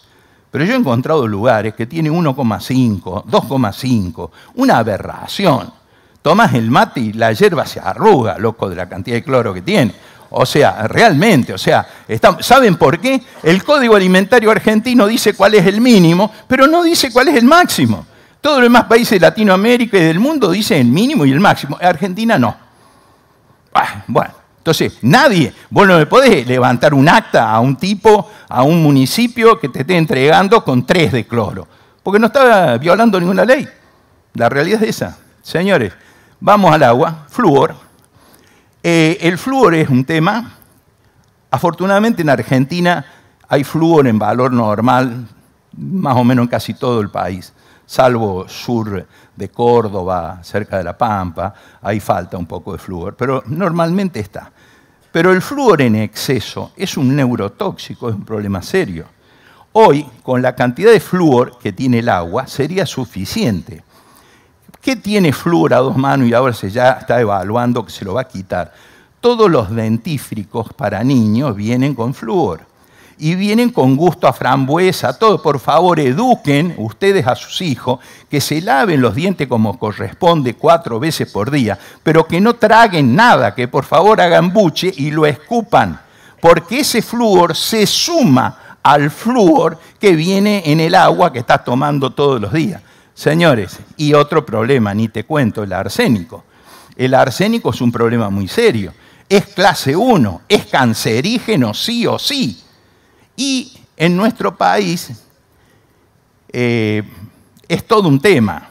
Pero yo he encontrado lugares que tienen 1,5, 2,5, una aberración. Tomás el mate y la hierba se arruga, loco, de la cantidad de cloro que tiene. O sea, realmente, o sea, ¿saben por qué? El Código Alimentario Argentino dice cuál es el mínimo, pero no dice cuál es el máximo. Todos los demás países de Latinoamérica y del mundo dicen el mínimo y el máximo. Argentina no. Ah, bueno, entonces, nadie, vos no le podés levantar un acta a un tipo, a un municipio que te esté entregando con tres de cloro, porque no está violando ninguna ley. La realidad es esa. Señores, vamos al agua, flúor. Eh, el flúor es un tema, afortunadamente en Argentina hay flúor en valor normal, más o menos en casi todo el país, salvo sur de Córdoba, cerca de La Pampa, ahí falta un poco de flúor, pero normalmente está. Pero el flúor en exceso es un neurotóxico, es un problema serio. Hoy, con la cantidad de flúor que tiene el agua, sería suficiente. ¿Qué tiene flúor a dos manos y ahora se ya está evaluando que se lo va a quitar? Todos los dentífricos para niños vienen con flúor y vienen con gusto a frambuesa, todo. Por favor, eduquen ustedes a sus hijos que se laven los dientes como corresponde cuatro veces por día, pero que no traguen nada, que por favor hagan buche y lo escupan, porque ese flúor se suma al flúor que viene en el agua que estás tomando todos los días. Señores, y otro problema, ni te cuento, el arsénico. El arsénico es un problema muy serio. Es clase 1, es cancerígeno sí o sí. Y en nuestro país eh, es todo un tema.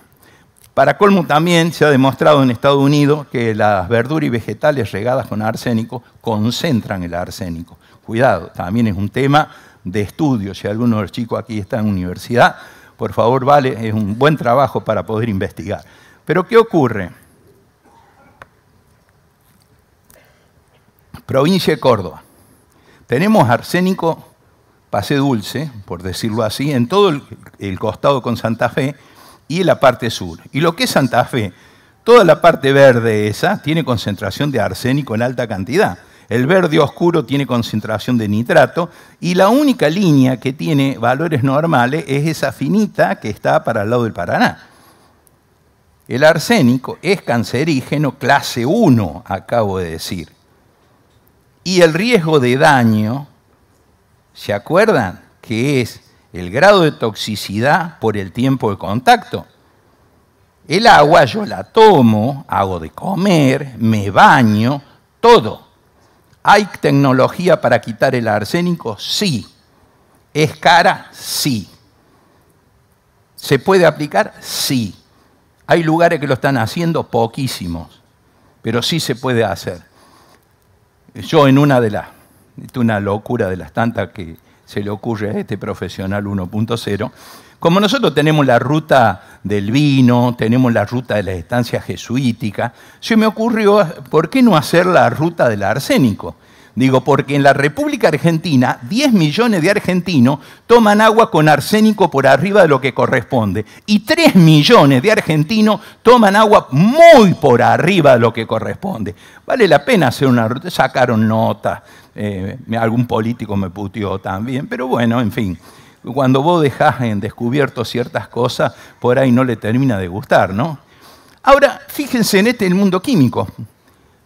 Para colmo también se ha demostrado en Estados Unidos que las verduras y vegetales regadas con arsénico concentran el arsénico. Cuidado, también es un tema de estudio. Si alguno de los chicos aquí está en universidad, por favor, vale, es un buen trabajo para poder investigar. Pero ¿qué ocurre? Provincia de Córdoba. Tenemos arsénico Pase Dulce, por decirlo así, en todo el, costado con Santa Fe y en la parte sur. Y lo que es Santa Fe, toda la parte verde esa tiene concentración de arsénico en alta cantidad. El verde oscuro tiene concentración de nitrato y la única línea que tiene valores normales es esa finita que está para el lado del Paraná. El arsénico es cancerígeno clase 1, acabo de decir. Y el riesgo de daño ¿Se acuerdan? Que es el grado de toxicidad por el tiempo de contacto. El agua yo la tomo, hago de comer, me baño, todo. ¿Hay tecnología para quitar el arsénico? Sí. ¿Es cara? Sí. ¿Se puede aplicar? Sí. Hay lugares que lo están haciendo, poquísimos, pero sí se puede hacer. Yo en una de las es una locura de las tantas que se le ocurre a este profesional 1.0. Como nosotros tenemos la ruta del vino, tenemos la ruta de la estancias jesuítica, se me ocurrió, ¿por qué no hacer la ruta del arsénico? Digo, porque en la República Argentina 10 millones de argentinos toman agua con arsénico por arriba de lo que corresponde y 3 millones de argentinos toman agua muy por arriba de lo que corresponde. Vale la pena hacer una ruta, sacaron notas, eh, algún político me putió también, pero bueno, en fin. Cuando vos dejás en descubierto ciertas cosas, por ahí no le termina de gustar, ¿no? Ahora, fíjense en este el mundo químico.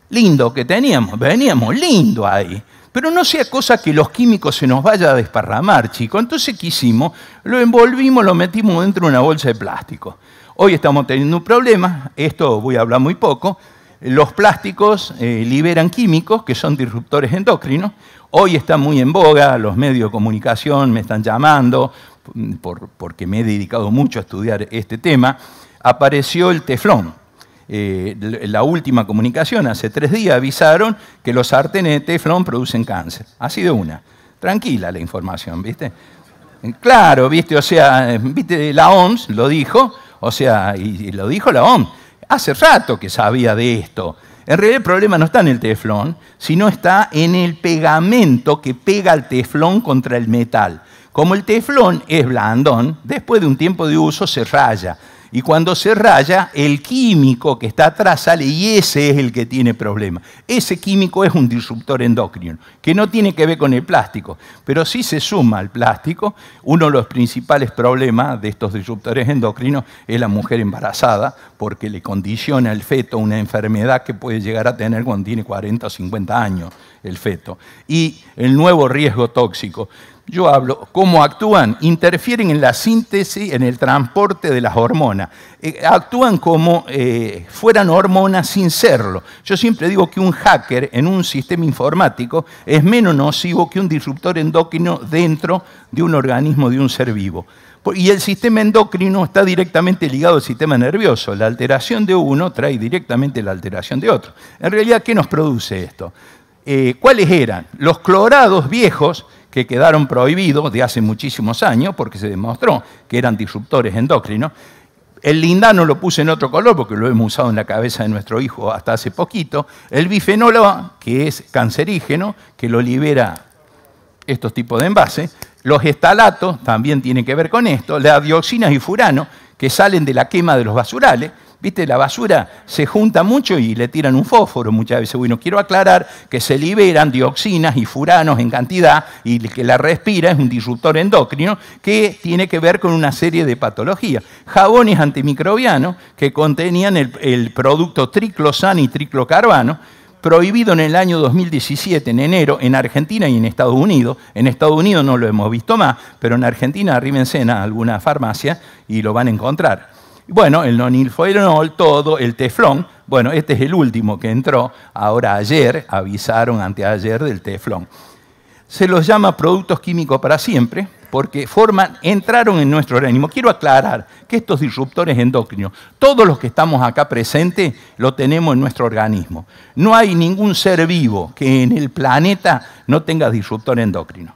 Lindo que teníamos, veníamos lindo ahí. Pero no sea cosa que los químicos se nos vaya a desparramar, chicos. Entonces, ¿qué hicimos? Lo envolvimos, lo metimos dentro de una bolsa de plástico. Hoy estamos teniendo un problema, esto voy a hablar muy poco, los plásticos eh, liberan químicos que son disruptores endocrinos. Hoy está muy en boga, los medios de comunicación me están llamando mm, porque me he dedicado mucho a estudiar este tema. Apareció el teflón. Eh, la última comunicación, hace tres días avisaron que los sartenes de teflón producen cáncer. Ha sido una. Tranquila la información, ¿viste? Claro, ¿viste? O sea, eh, ¿viste? La OMS lo dijo, o sea, y lo dijo la OMS hace rato que sabía de esto. En realidad el problema no está en el teflón, sino está en el pegamento que pega el teflón contra el metal. Como el teflón es blandón, después de un tiempo de uso se raya. Y cuando se raya, el químico que está atrás sale y ese es el que tiene problema. Ese químico es un disruptor endocrino, que no tiene que ver con el plástico, pero sí se suma al plástico. Uno de los principales problemas de estos disruptores endocrinos es la mujer embarazada, porque le condiciona el feto una enfermedad que puede llegar a tener cuando tiene 40 o 50 años el feto. Y el nuevo riesgo tóxico yo hablo, cómo actúan, interfieren en la síntesis, en el transporte de las hormonas. Eh, actúan como eh, fueran hormonas sin serlo. Yo siempre digo que un hacker en un sistema informático es menos nocivo que un disruptor endocrino dentro de un organismo de un ser vivo. Y el sistema endocrino está directamente ligado al sistema nervioso. La alteración de uno trae directamente la alteración de otro. En realidad, ¿qué nos produce esto? Eh, ¿Cuáles eran? Los clorados viejos que quedaron prohibidos de hace muchísimos años porque se demostró que eran disruptores endócrinos. El lindano lo puse en otro color porque lo hemos usado en la cabeza de nuestro hijo hasta hace poquito. El bifenol que es cancerígeno, que lo libera estos tipos de envases. Los estalatos también tienen que ver con esto. Las dioxinas y furano, que salen de la quema de los basurales viste, la basura se junta mucho y le tiran un fósforo muchas veces. Bueno, quiero aclarar que se liberan dioxinas y furanos en cantidad y que la respira es un disruptor endocrino que tiene que ver con una serie de patologías. Jabones antimicrobianos que contenían el, producto triclosan y triclocarbano, prohibido en el año 2017, en enero, en Argentina y en Estados Unidos. En Estados Unidos no lo hemos visto más, pero en Argentina arrímense a alguna farmacia y lo van a encontrar. Bueno, el nonilfoenol, todo, el teflón. Bueno, este es el último que entró. Ahora ayer, avisaron anteayer del teflón. Se los llama productos químicos para siempre porque forman, entraron en nuestro organismo. Quiero aclarar que estos disruptores endocrinos, todos los que estamos acá presentes, lo tenemos en nuestro organismo. No hay ningún ser vivo que en el planeta no tenga disruptor endocrino.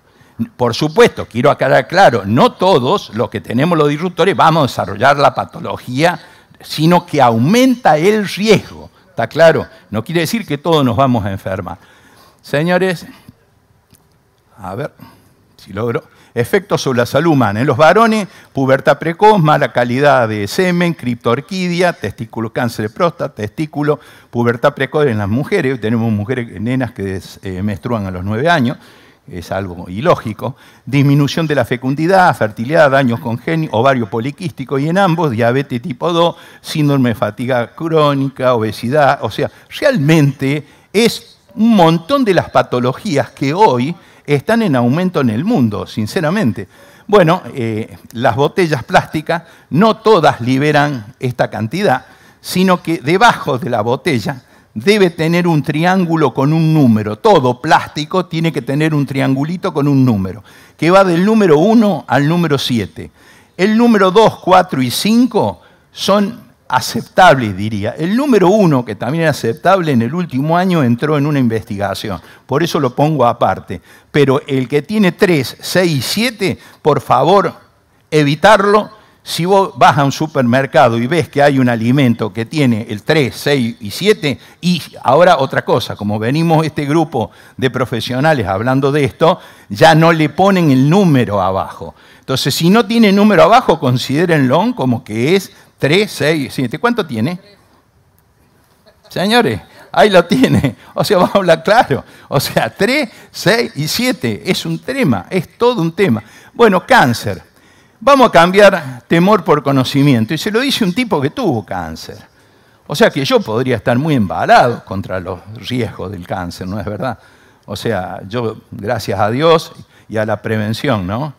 Por supuesto, quiero aclarar claro, no todos los que tenemos los disruptores vamos a desarrollar la patología, sino que aumenta el riesgo. ¿Está claro? No quiere decir que todos nos vamos a enfermar. Señores, a ver si logro. Efectos sobre la salud humana. En los varones, pubertad precoz, mala calidad de semen, criptorquidia, testículo, cáncer de próstata, testículo, pubertad precoz en las mujeres. Tenemos mujeres, nenas que eh, menstruan a los nueve años es algo ilógico, disminución de la fecundidad, fertilidad, daños congénitos, ovario poliquístico y en ambos diabetes tipo 2, síndrome de fatiga crónica, obesidad, o sea, realmente es un montón de las patologías que hoy están en aumento en el mundo, sinceramente. Bueno, eh, las botellas plásticas no todas liberan esta cantidad, sino que debajo de la botella debe tener un triángulo con un número. Todo plástico tiene que tener un triangulito con un número, que va del número 1 al número 7. El número 2, 4 y 5 son aceptables, diría. El número 1, que también es aceptable, en el último año entró en una investigación. Por eso lo pongo aparte. Pero el que tiene 3, 6 y 7, por favor, evitarlo si vos vas a un supermercado y ves que hay un alimento que tiene el 3, 6 y 7, y ahora otra cosa, como venimos este grupo de profesionales hablando de esto, ya no le ponen el número abajo. Entonces, si no tiene número abajo, considérenlo como que es 3, 6, y 7. ¿Cuánto tiene? Señores, ahí lo tiene. O sea, vamos a hablar claro. O sea, 3, 6 y 7. Es un tema, es todo un tema. Bueno, cáncer vamos a cambiar temor por conocimiento. Y se lo dice un tipo que tuvo cáncer. O sea que yo podría estar muy embalado contra los riesgos del cáncer, ¿no es verdad? O sea, yo, gracias a Dios y a la prevención, ¿no?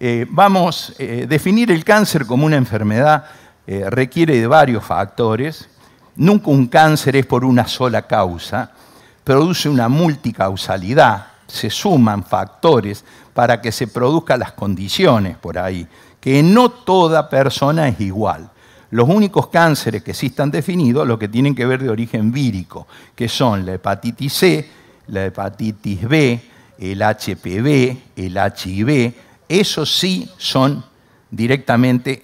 Eh, vamos, a eh, definir el cáncer como una enfermedad eh, requiere de varios factores. Nunca un cáncer es por una sola causa, produce una multicausalidad, se suman factores para que se produzcan las condiciones por ahí, que no toda persona es igual. Los únicos cánceres que sí están definidos, los que tienen que ver de origen vírico, que son la hepatitis C, la hepatitis B, el HPV, el HIV, esos sí son directamente,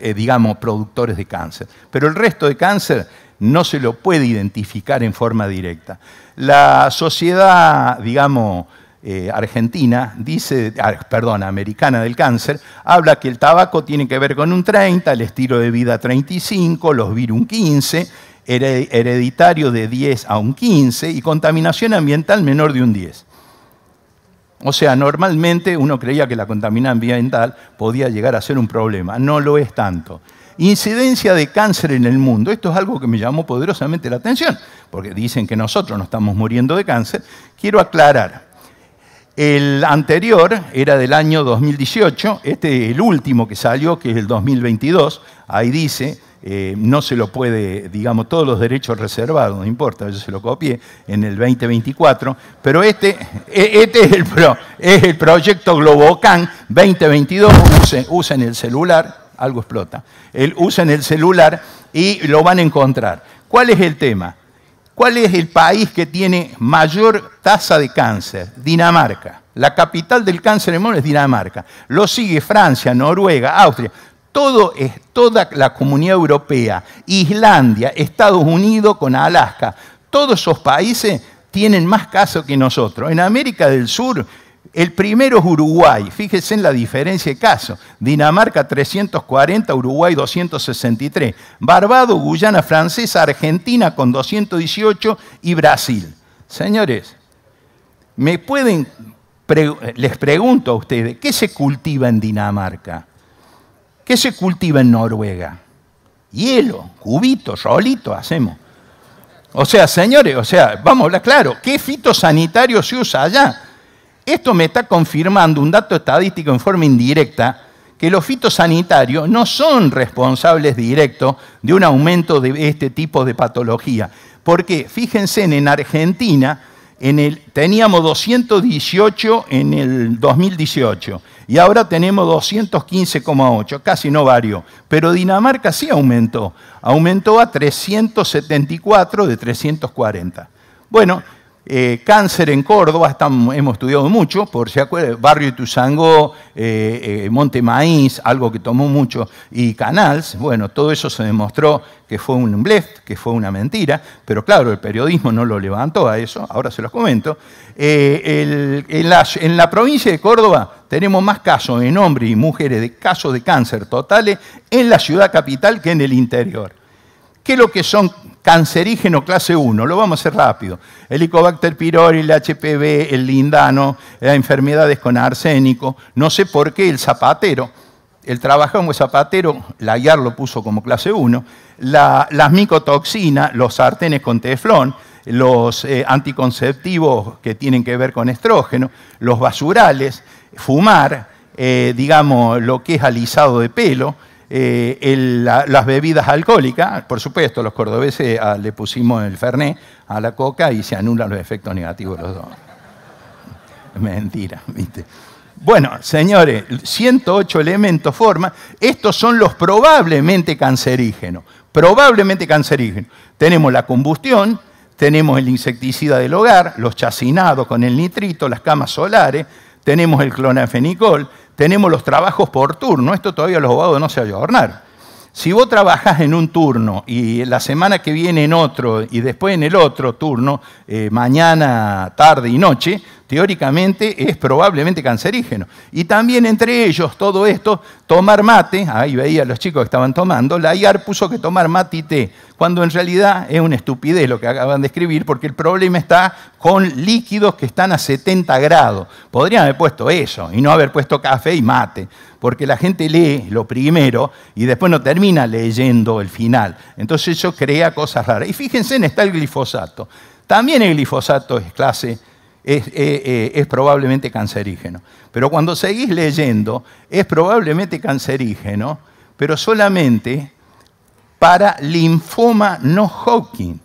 eh, digamos, productores de cáncer. Pero el resto de cáncer no se lo puede identificar en forma directa. La sociedad, digamos, eh, argentina, dice, ah, perdón, americana del cáncer, habla que el tabaco tiene que ver con un 30, el estilo de vida 35, los virus un 15, hereditario de 10 a un 15 y contaminación ambiental menor de un 10. O sea, normalmente uno creía que la contaminación ambiental podía llegar a ser un problema. No lo es tanto incidencia de cáncer en el mundo. Esto es algo que me llamó poderosamente la atención, porque dicen que nosotros no estamos muriendo de cáncer. Quiero aclarar, el anterior era del año 2018, este es el último que salió, que es el 2022, ahí dice, eh, no se lo puede, digamos, todos los derechos reservados, no importa, yo se lo copié en el 2024, pero este, e, este es, el pro, es el proyecto Globocan 2022, usen el celular, algo explota. El, usan el celular y lo van a encontrar. ¿Cuál es el tema? ¿Cuál es el país que tiene mayor tasa de cáncer? Dinamarca. La capital del cáncer de mono es Dinamarca. Lo sigue Francia, Noruega, Austria. Todo es, toda la comunidad europea, Islandia, Estados Unidos con Alaska. Todos esos países tienen más casos que nosotros. En América del Sur el primero es Uruguay. Fíjense en la diferencia de caso. Dinamarca 340, Uruguay 263. Barbados, Guyana Francesa, Argentina con 218 y Brasil. Señores, me pueden les pregunto a ustedes, ¿qué se cultiva en Dinamarca? ¿Qué se cultiva en Noruega? Hielo, cubito, solito hacemos. O sea, señores, o sea, vamos a hablar claro, ¿qué fitosanitario se usa allá? Esto me está confirmando un dato estadístico en forma indirecta, que los fitosanitarios no son responsables directos de un aumento de este tipo de patología. Porque fíjense, en Argentina teníamos 218 en el 2018 y ahora tenemos 215,8, casi no varió. Pero Dinamarca sí aumentó, aumentó a 374 de 340. Bueno, eh, cáncer en Córdoba, hemos estudiado mucho, por si acuerdan, Barrio de Tusangó, eh, eh, Monte Maíz, algo que tomó mucho, y Canals, bueno, todo eso se demostró que fue un blef, que fue una mentira, pero claro, el periodismo no lo levantó a eso, ahora se los comento. en, la, en, la, provincia de Córdoba tenemos más casos en hombres y mujeres de casos de cáncer totales en la ciudad capital que en el interior. ¿Qué es lo que son cancerígeno clase 1? Lo vamos a hacer rápido. El Helicobacter pylori, el HPV, el lindano, las enfermedades con arsénico. No sé por qué el zapatero, el trabajamos zapatero, la IAR lo puso como clase 1. las micotoxinas, los sartenes con teflón, los eh, anticonceptivos que tienen que ver con estrógeno, los basurales, fumar, eh, digamos, lo que es alisado de pelo, eh, las bebidas alcohólicas, por supuesto, los cordobeses ah, le pusimos el fernet a la coca y se anulan los efectos negativos los dos. Mentira, ¿viste? Bueno, señores, 108 elementos forman, estos son los probablemente cancerígenos, probablemente cancerígenos. Tenemos la combustión, tenemos el insecticida del hogar, los chacinados con el nitrito, las camas solares, tenemos el clonafenicol, tenemos los trabajos por turno, esto todavía los abogados no se adornar. Si vos trabajás en un turno y la semana que viene en otro y después en el otro turno, eh, mañana, tarde y noche, teóricamente es probablemente cancerígeno. Y también entre ellos, todo esto, tomar mate, ahí veía a los chicos que estaban tomando, la IAR puso que tomar mate y té, cuando en realidad es una estupidez lo que acaban de escribir, porque el problema está con líquidos que están a 70 grados. Podrían haber puesto eso y no haber puesto café y mate, porque la gente lee lo primero y después no termina leyendo el final. Entonces eso crea cosas raras. Y fíjense en está el glifosato. También el glifosato es clase eh, eh, es, probablemente cancerígeno. Pero cuando seguís leyendo, es probablemente cancerígeno, pero solamente para linfoma no hawking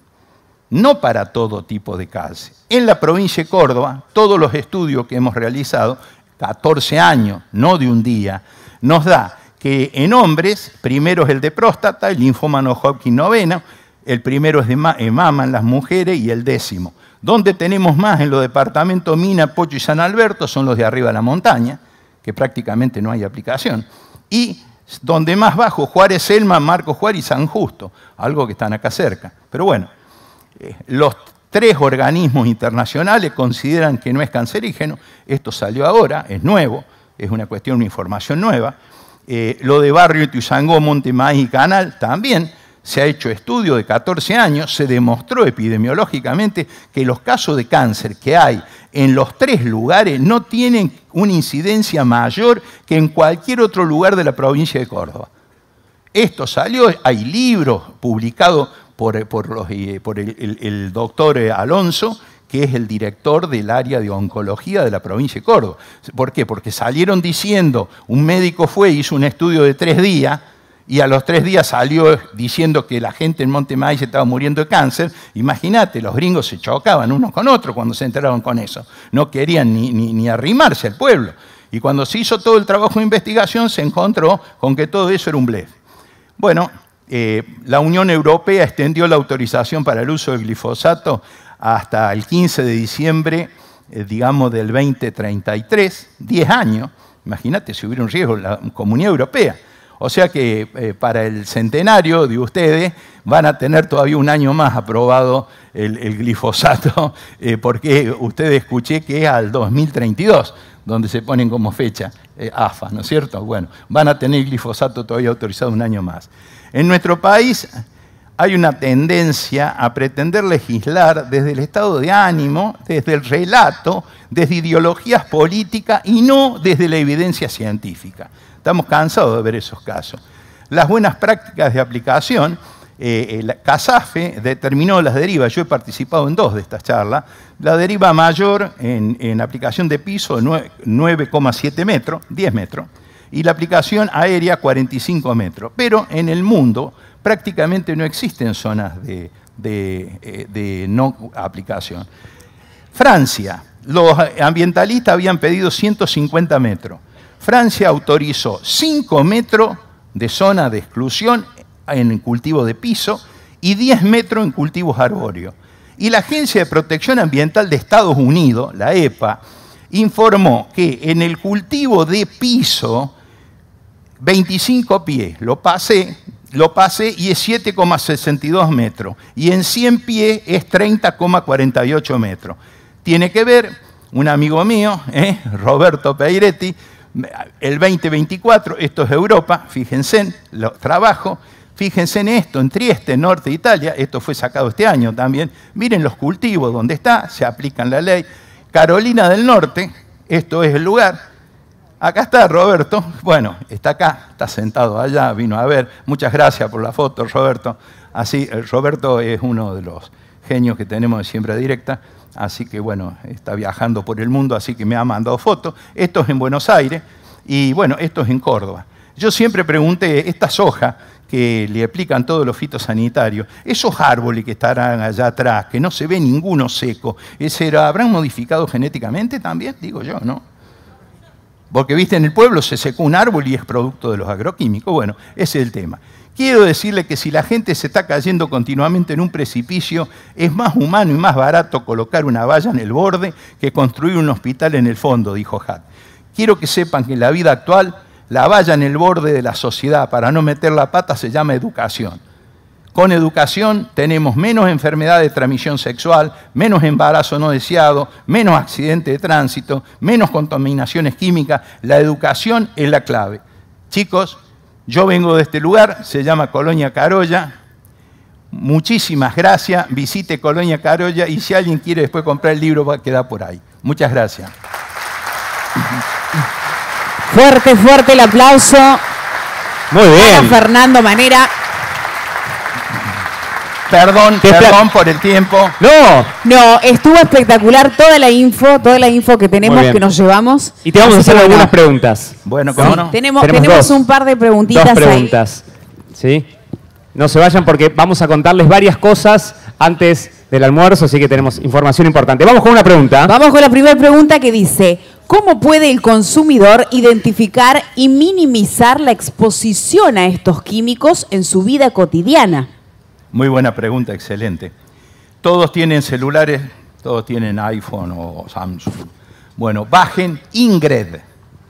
no para todo tipo de cáncer. En la provincia de Córdoba, todos los estudios que hemos realizado, 14 años, no de un día, nos da que en hombres, primero es el de próstata, el linfoma no hawking noveno, el primero es de eh, mama en las mujeres y el décimo. Donde tenemos más? En los departamentos Mina, Pocho y San Alberto, son los de arriba de la montaña, que prácticamente no hay aplicación. Y donde más bajo, Juárez, Elma, Marco Juárez y San Justo, algo que están acá cerca. Pero bueno, eh, los tres organismos internacionales consideran que no es cancerígeno, esto salió ahora, es nuevo, es una cuestión, una información nueva. Eh, lo de Barrio, Tuzangó, Monte y Canal también se ha hecho estudio de 14 años, se demostró epidemiológicamente que los casos de cáncer que hay en los tres lugares no tienen una incidencia mayor que en cualquier otro lugar de la provincia de Córdoba. Esto salió, hay libros publicados por, por eh, el, doctor eh, Alonso, que es el director del área de oncología de la provincia de Córdoba. ¿Por qué? Porque salieron diciendo, un médico fue, hizo un estudio de tres días, y a los tres días salió diciendo que la gente en Montemay se estaba muriendo de cáncer. Imagínate, los gringos se chocaban unos con otros cuando se enteraron con eso. No querían ni, arrimarse al pueblo. Y cuando se hizo todo el trabajo de investigación se encontró con que todo eso era un blef. Bueno, eh, la Unión Europea extendió la autorización para el uso del glifosato hasta el 15 de diciembre, eh, digamos, del 2033, 10 años. Imagínate si hubiera un riesgo la Comunidad Europea. O sea que eh, para el centenario de ustedes van a tener todavía un año más aprobado el, glifosato, eh, porque ustedes escuché que es al 2032 donde se ponen como fecha AFA, eh, ¿no es cierto? Bueno, van a tener glifosato todavía autorizado un año más. En nuestro país hay una tendencia a pretender legislar desde el estado de ánimo, desde el relato, desde ideologías políticas y no desde la evidencia científica. Estamos cansados de ver esos casos. Las buenas prácticas de aplicación, eh, eh CASAFE determinó las derivas, yo he participado en dos de estas charlas, la deriva mayor en, aplicación de piso 9,7 metros, 10 metros, y la aplicación aérea 45 metros. Pero en el mundo prácticamente no existen zonas de eh, no aplicación. Francia, los ambientalistas habían pedido 150 metros. Francia autorizó 5 metros de zona de exclusión en cultivo de piso y 10 metros en cultivos arbóreos. Y la Agencia de Protección Ambiental de Estados Unidos, la EPA, informó que en el cultivo de piso, 25 pies, lo pasé, lo y es 7,62 metros. Y en 100 pies es 30,48 metros. Tiene que ver, un amigo mío, ¿eh? Roberto Peiretti, el 2024, esto es Europa, fíjense, lo trabajo, fíjense en esto, en Trieste, norte de Italia, esto fue sacado este año también, miren los cultivos donde está, se aplican la ley. Carolina del Norte, esto es el lugar, Acá está Roberto, bueno, está acá, está sentado allá, vino a ver. Muchas gracias por la foto, Roberto. Así, eh, Roberto es uno de los genios que tenemos de Siembra Directa así que bueno, está viajando por el mundo, así que me ha mandado fotos. Esto es en Buenos Aires y bueno, esto es en Córdoba. Yo siempre pregunté, estas hojas que le aplican todos los fitosanitarios, esos árboles que estarán allá atrás, que no se ve ninguno seco, era ¿habrán modificado genéticamente también? Digo yo, ¿no? Porque, viste, en el pueblo se secó un árbol y es producto de los agroquímicos. Bueno, ese es el tema. Quiero decirle que si la gente se está cayendo continuamente en un precipicio, es más humano y más barato colocar una valla en el borde que construir un hospital en el fondo, dijo Hatt. Quiero que sepan que en la vida actual, la valla en el borde de la sociedad para no meter la pata se llama educación. Con educación tenemos menos enfermedades de transmisión sexual, menos embarazo no deseado, menos accidente de tránsito, menos contaminaciones químicas. La educación es la clave. Chicos, yo vengo de este lugar, se llama Colonia Carolla. Muchísimas gracias. Visite Colonia Carolla y si alguien quiere después comprar el libro va a quedar por ahí. Muchas gracias. Fuerte, fuerte el aplauso. Muy bien. Fernando Manera. Perdón, perdón por el tiempo. No. No, estuvo espectacular toda la info, toda la info que tenemos, que nos llevamos. Y te vamos a hacer algunas preguntas. Bueno, ¿cómo no? Tenemos, un par de preguntitas. Dos preguntas. ¿Sí? No se vayan porque vamos a contarles varias cosas antes del almuerzo, así que tenemos información importante. Vamos con una pregunta. Vamos con la primera pregunta que dice, ¿cómo puede el consumidor identificar y minimizar la exposición a estos químicos en su vida cotidiana? Muy buena pregunta, excelente. Todos tienen celulares, todos tienen iPhone o Samsung. Bueno, bajen Ingred.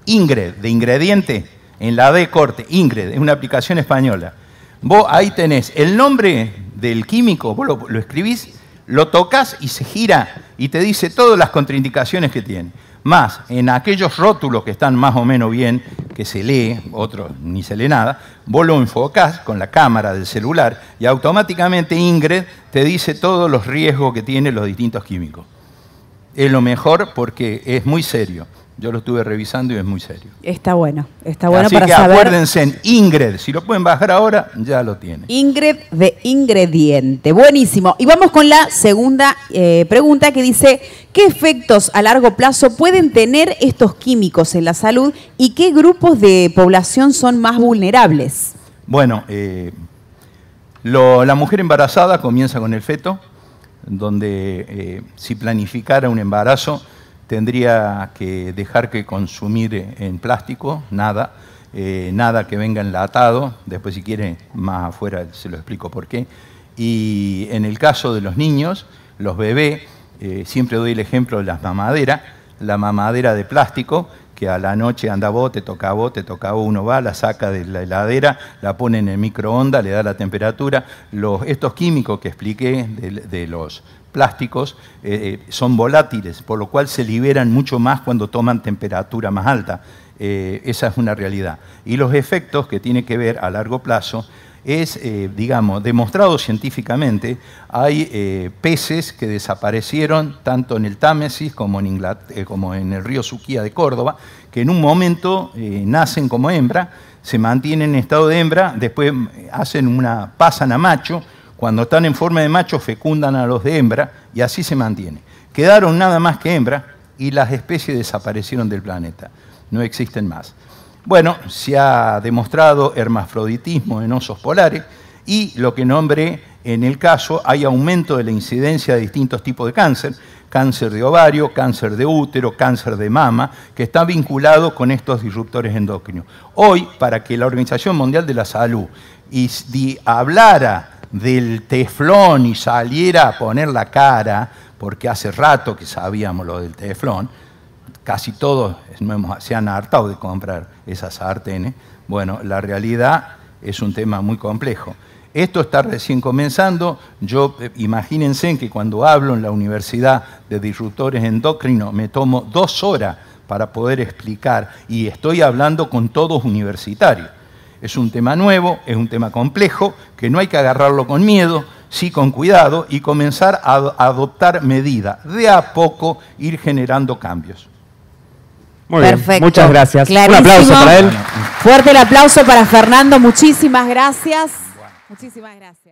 Ingred, de ingrediente, en la D corte, Ingred, es una aplicación española. Vos ahí tenés el nombre del químico, vos lo, escribís, lo tocas y se gira y te dice todas las contraindicaciones que tiene más en aquellos rótulos que están más o menos bien, que se lee, otros ni se lee nada, vos lo enfocás con la cámara del celular y automáticamente Ingrid te dice todos los riesgos que tienen los distintos químicos. Es lo mejor porque es muy serio. Yo lo estuve revisando y es muy serio. Está bueno, está bueno Así que acuérdense Acuérdense, Ingrid, si lo pueden bajar ahora, ya lo tienen. Ingrid de ingrediente. Buenísimo. Y vamos con la segunda eh, pregunta que dice: ¿Qué efectos a largo plazo pueden tener estos químicos en la salud y qué grupos de población son más vulnerables? Bueno, eh, la mujer embarazada comienza con el feto, donde eh, si planificara un embarazo tendría que dejar que consumir en plástico, nada, eh, nada que venga enlatado, después si quiere más afuera se lo explico por qué. Y en el caso de los niños, los bebés, eh, siempre doy el ejemplo de las mamaderas, la mamadera de plástico que a la noche anda vos, te toca bote vos, te toca uno va, la saca de la heladera, la pone en el microondas, le da la temperatura. Los, estos químicos que expliqué de, los plásticos eh, eh, son volátiles, por lo cual se liberan mucho más cuando toman temperatura más alta. Eh, esa es una realidad. Y los efectos que tiene que ver a largo plazo es, eh, digamos, demostrado científicamente, hay eh, peces que desaparecieron tanto en el Támesis eh, como en, el río Suquía de Córdoba, que en un momento nacen como hembra, se mantienen en estado de hembra, después mm, hacen pasan a macho, cuando están en forma de macho fecundan a los de hembra y así se mantiene. Quedaron nada más que hembra y las especies desaparecieron del planeta, no existen más. Bueno, se ha demostrado hermafroditismo en osos polares y lo que nombré en el caso, hay aumento de la incidencia de distintos tipos de cáncer, cáncer de ovario, cáncer de útero, cáncer de mama, que está vinculado con estos disruptores endocrinos. Hoy, para que la Organización Mundial de la Salud y hablara del teflón y saliera a poner la cara, porque hace rato que sabíamos lo del teflón, casi todos se han hartado de comprar esas sartenes. Bueno, la realidad es un tema muy complejo. Esto está recién comenzando. Yo eh, imagínense que cuando hablo en la universidad de disruptores endocrinos me tomo dos horas para poder explicar y estoy hablando con todos universitarios. Es un tema nuevo, es un tema complejo, que no hay que agarrarlo con miedo, sí con cuidado y comenzar a adoptar medidas, de a poco ir generando cambios. Perfecto. Muchas gracias. Un aplauso para él. Fuerte el aplauso para Fernando. Muchísimas gracias. Muchísimas gracias.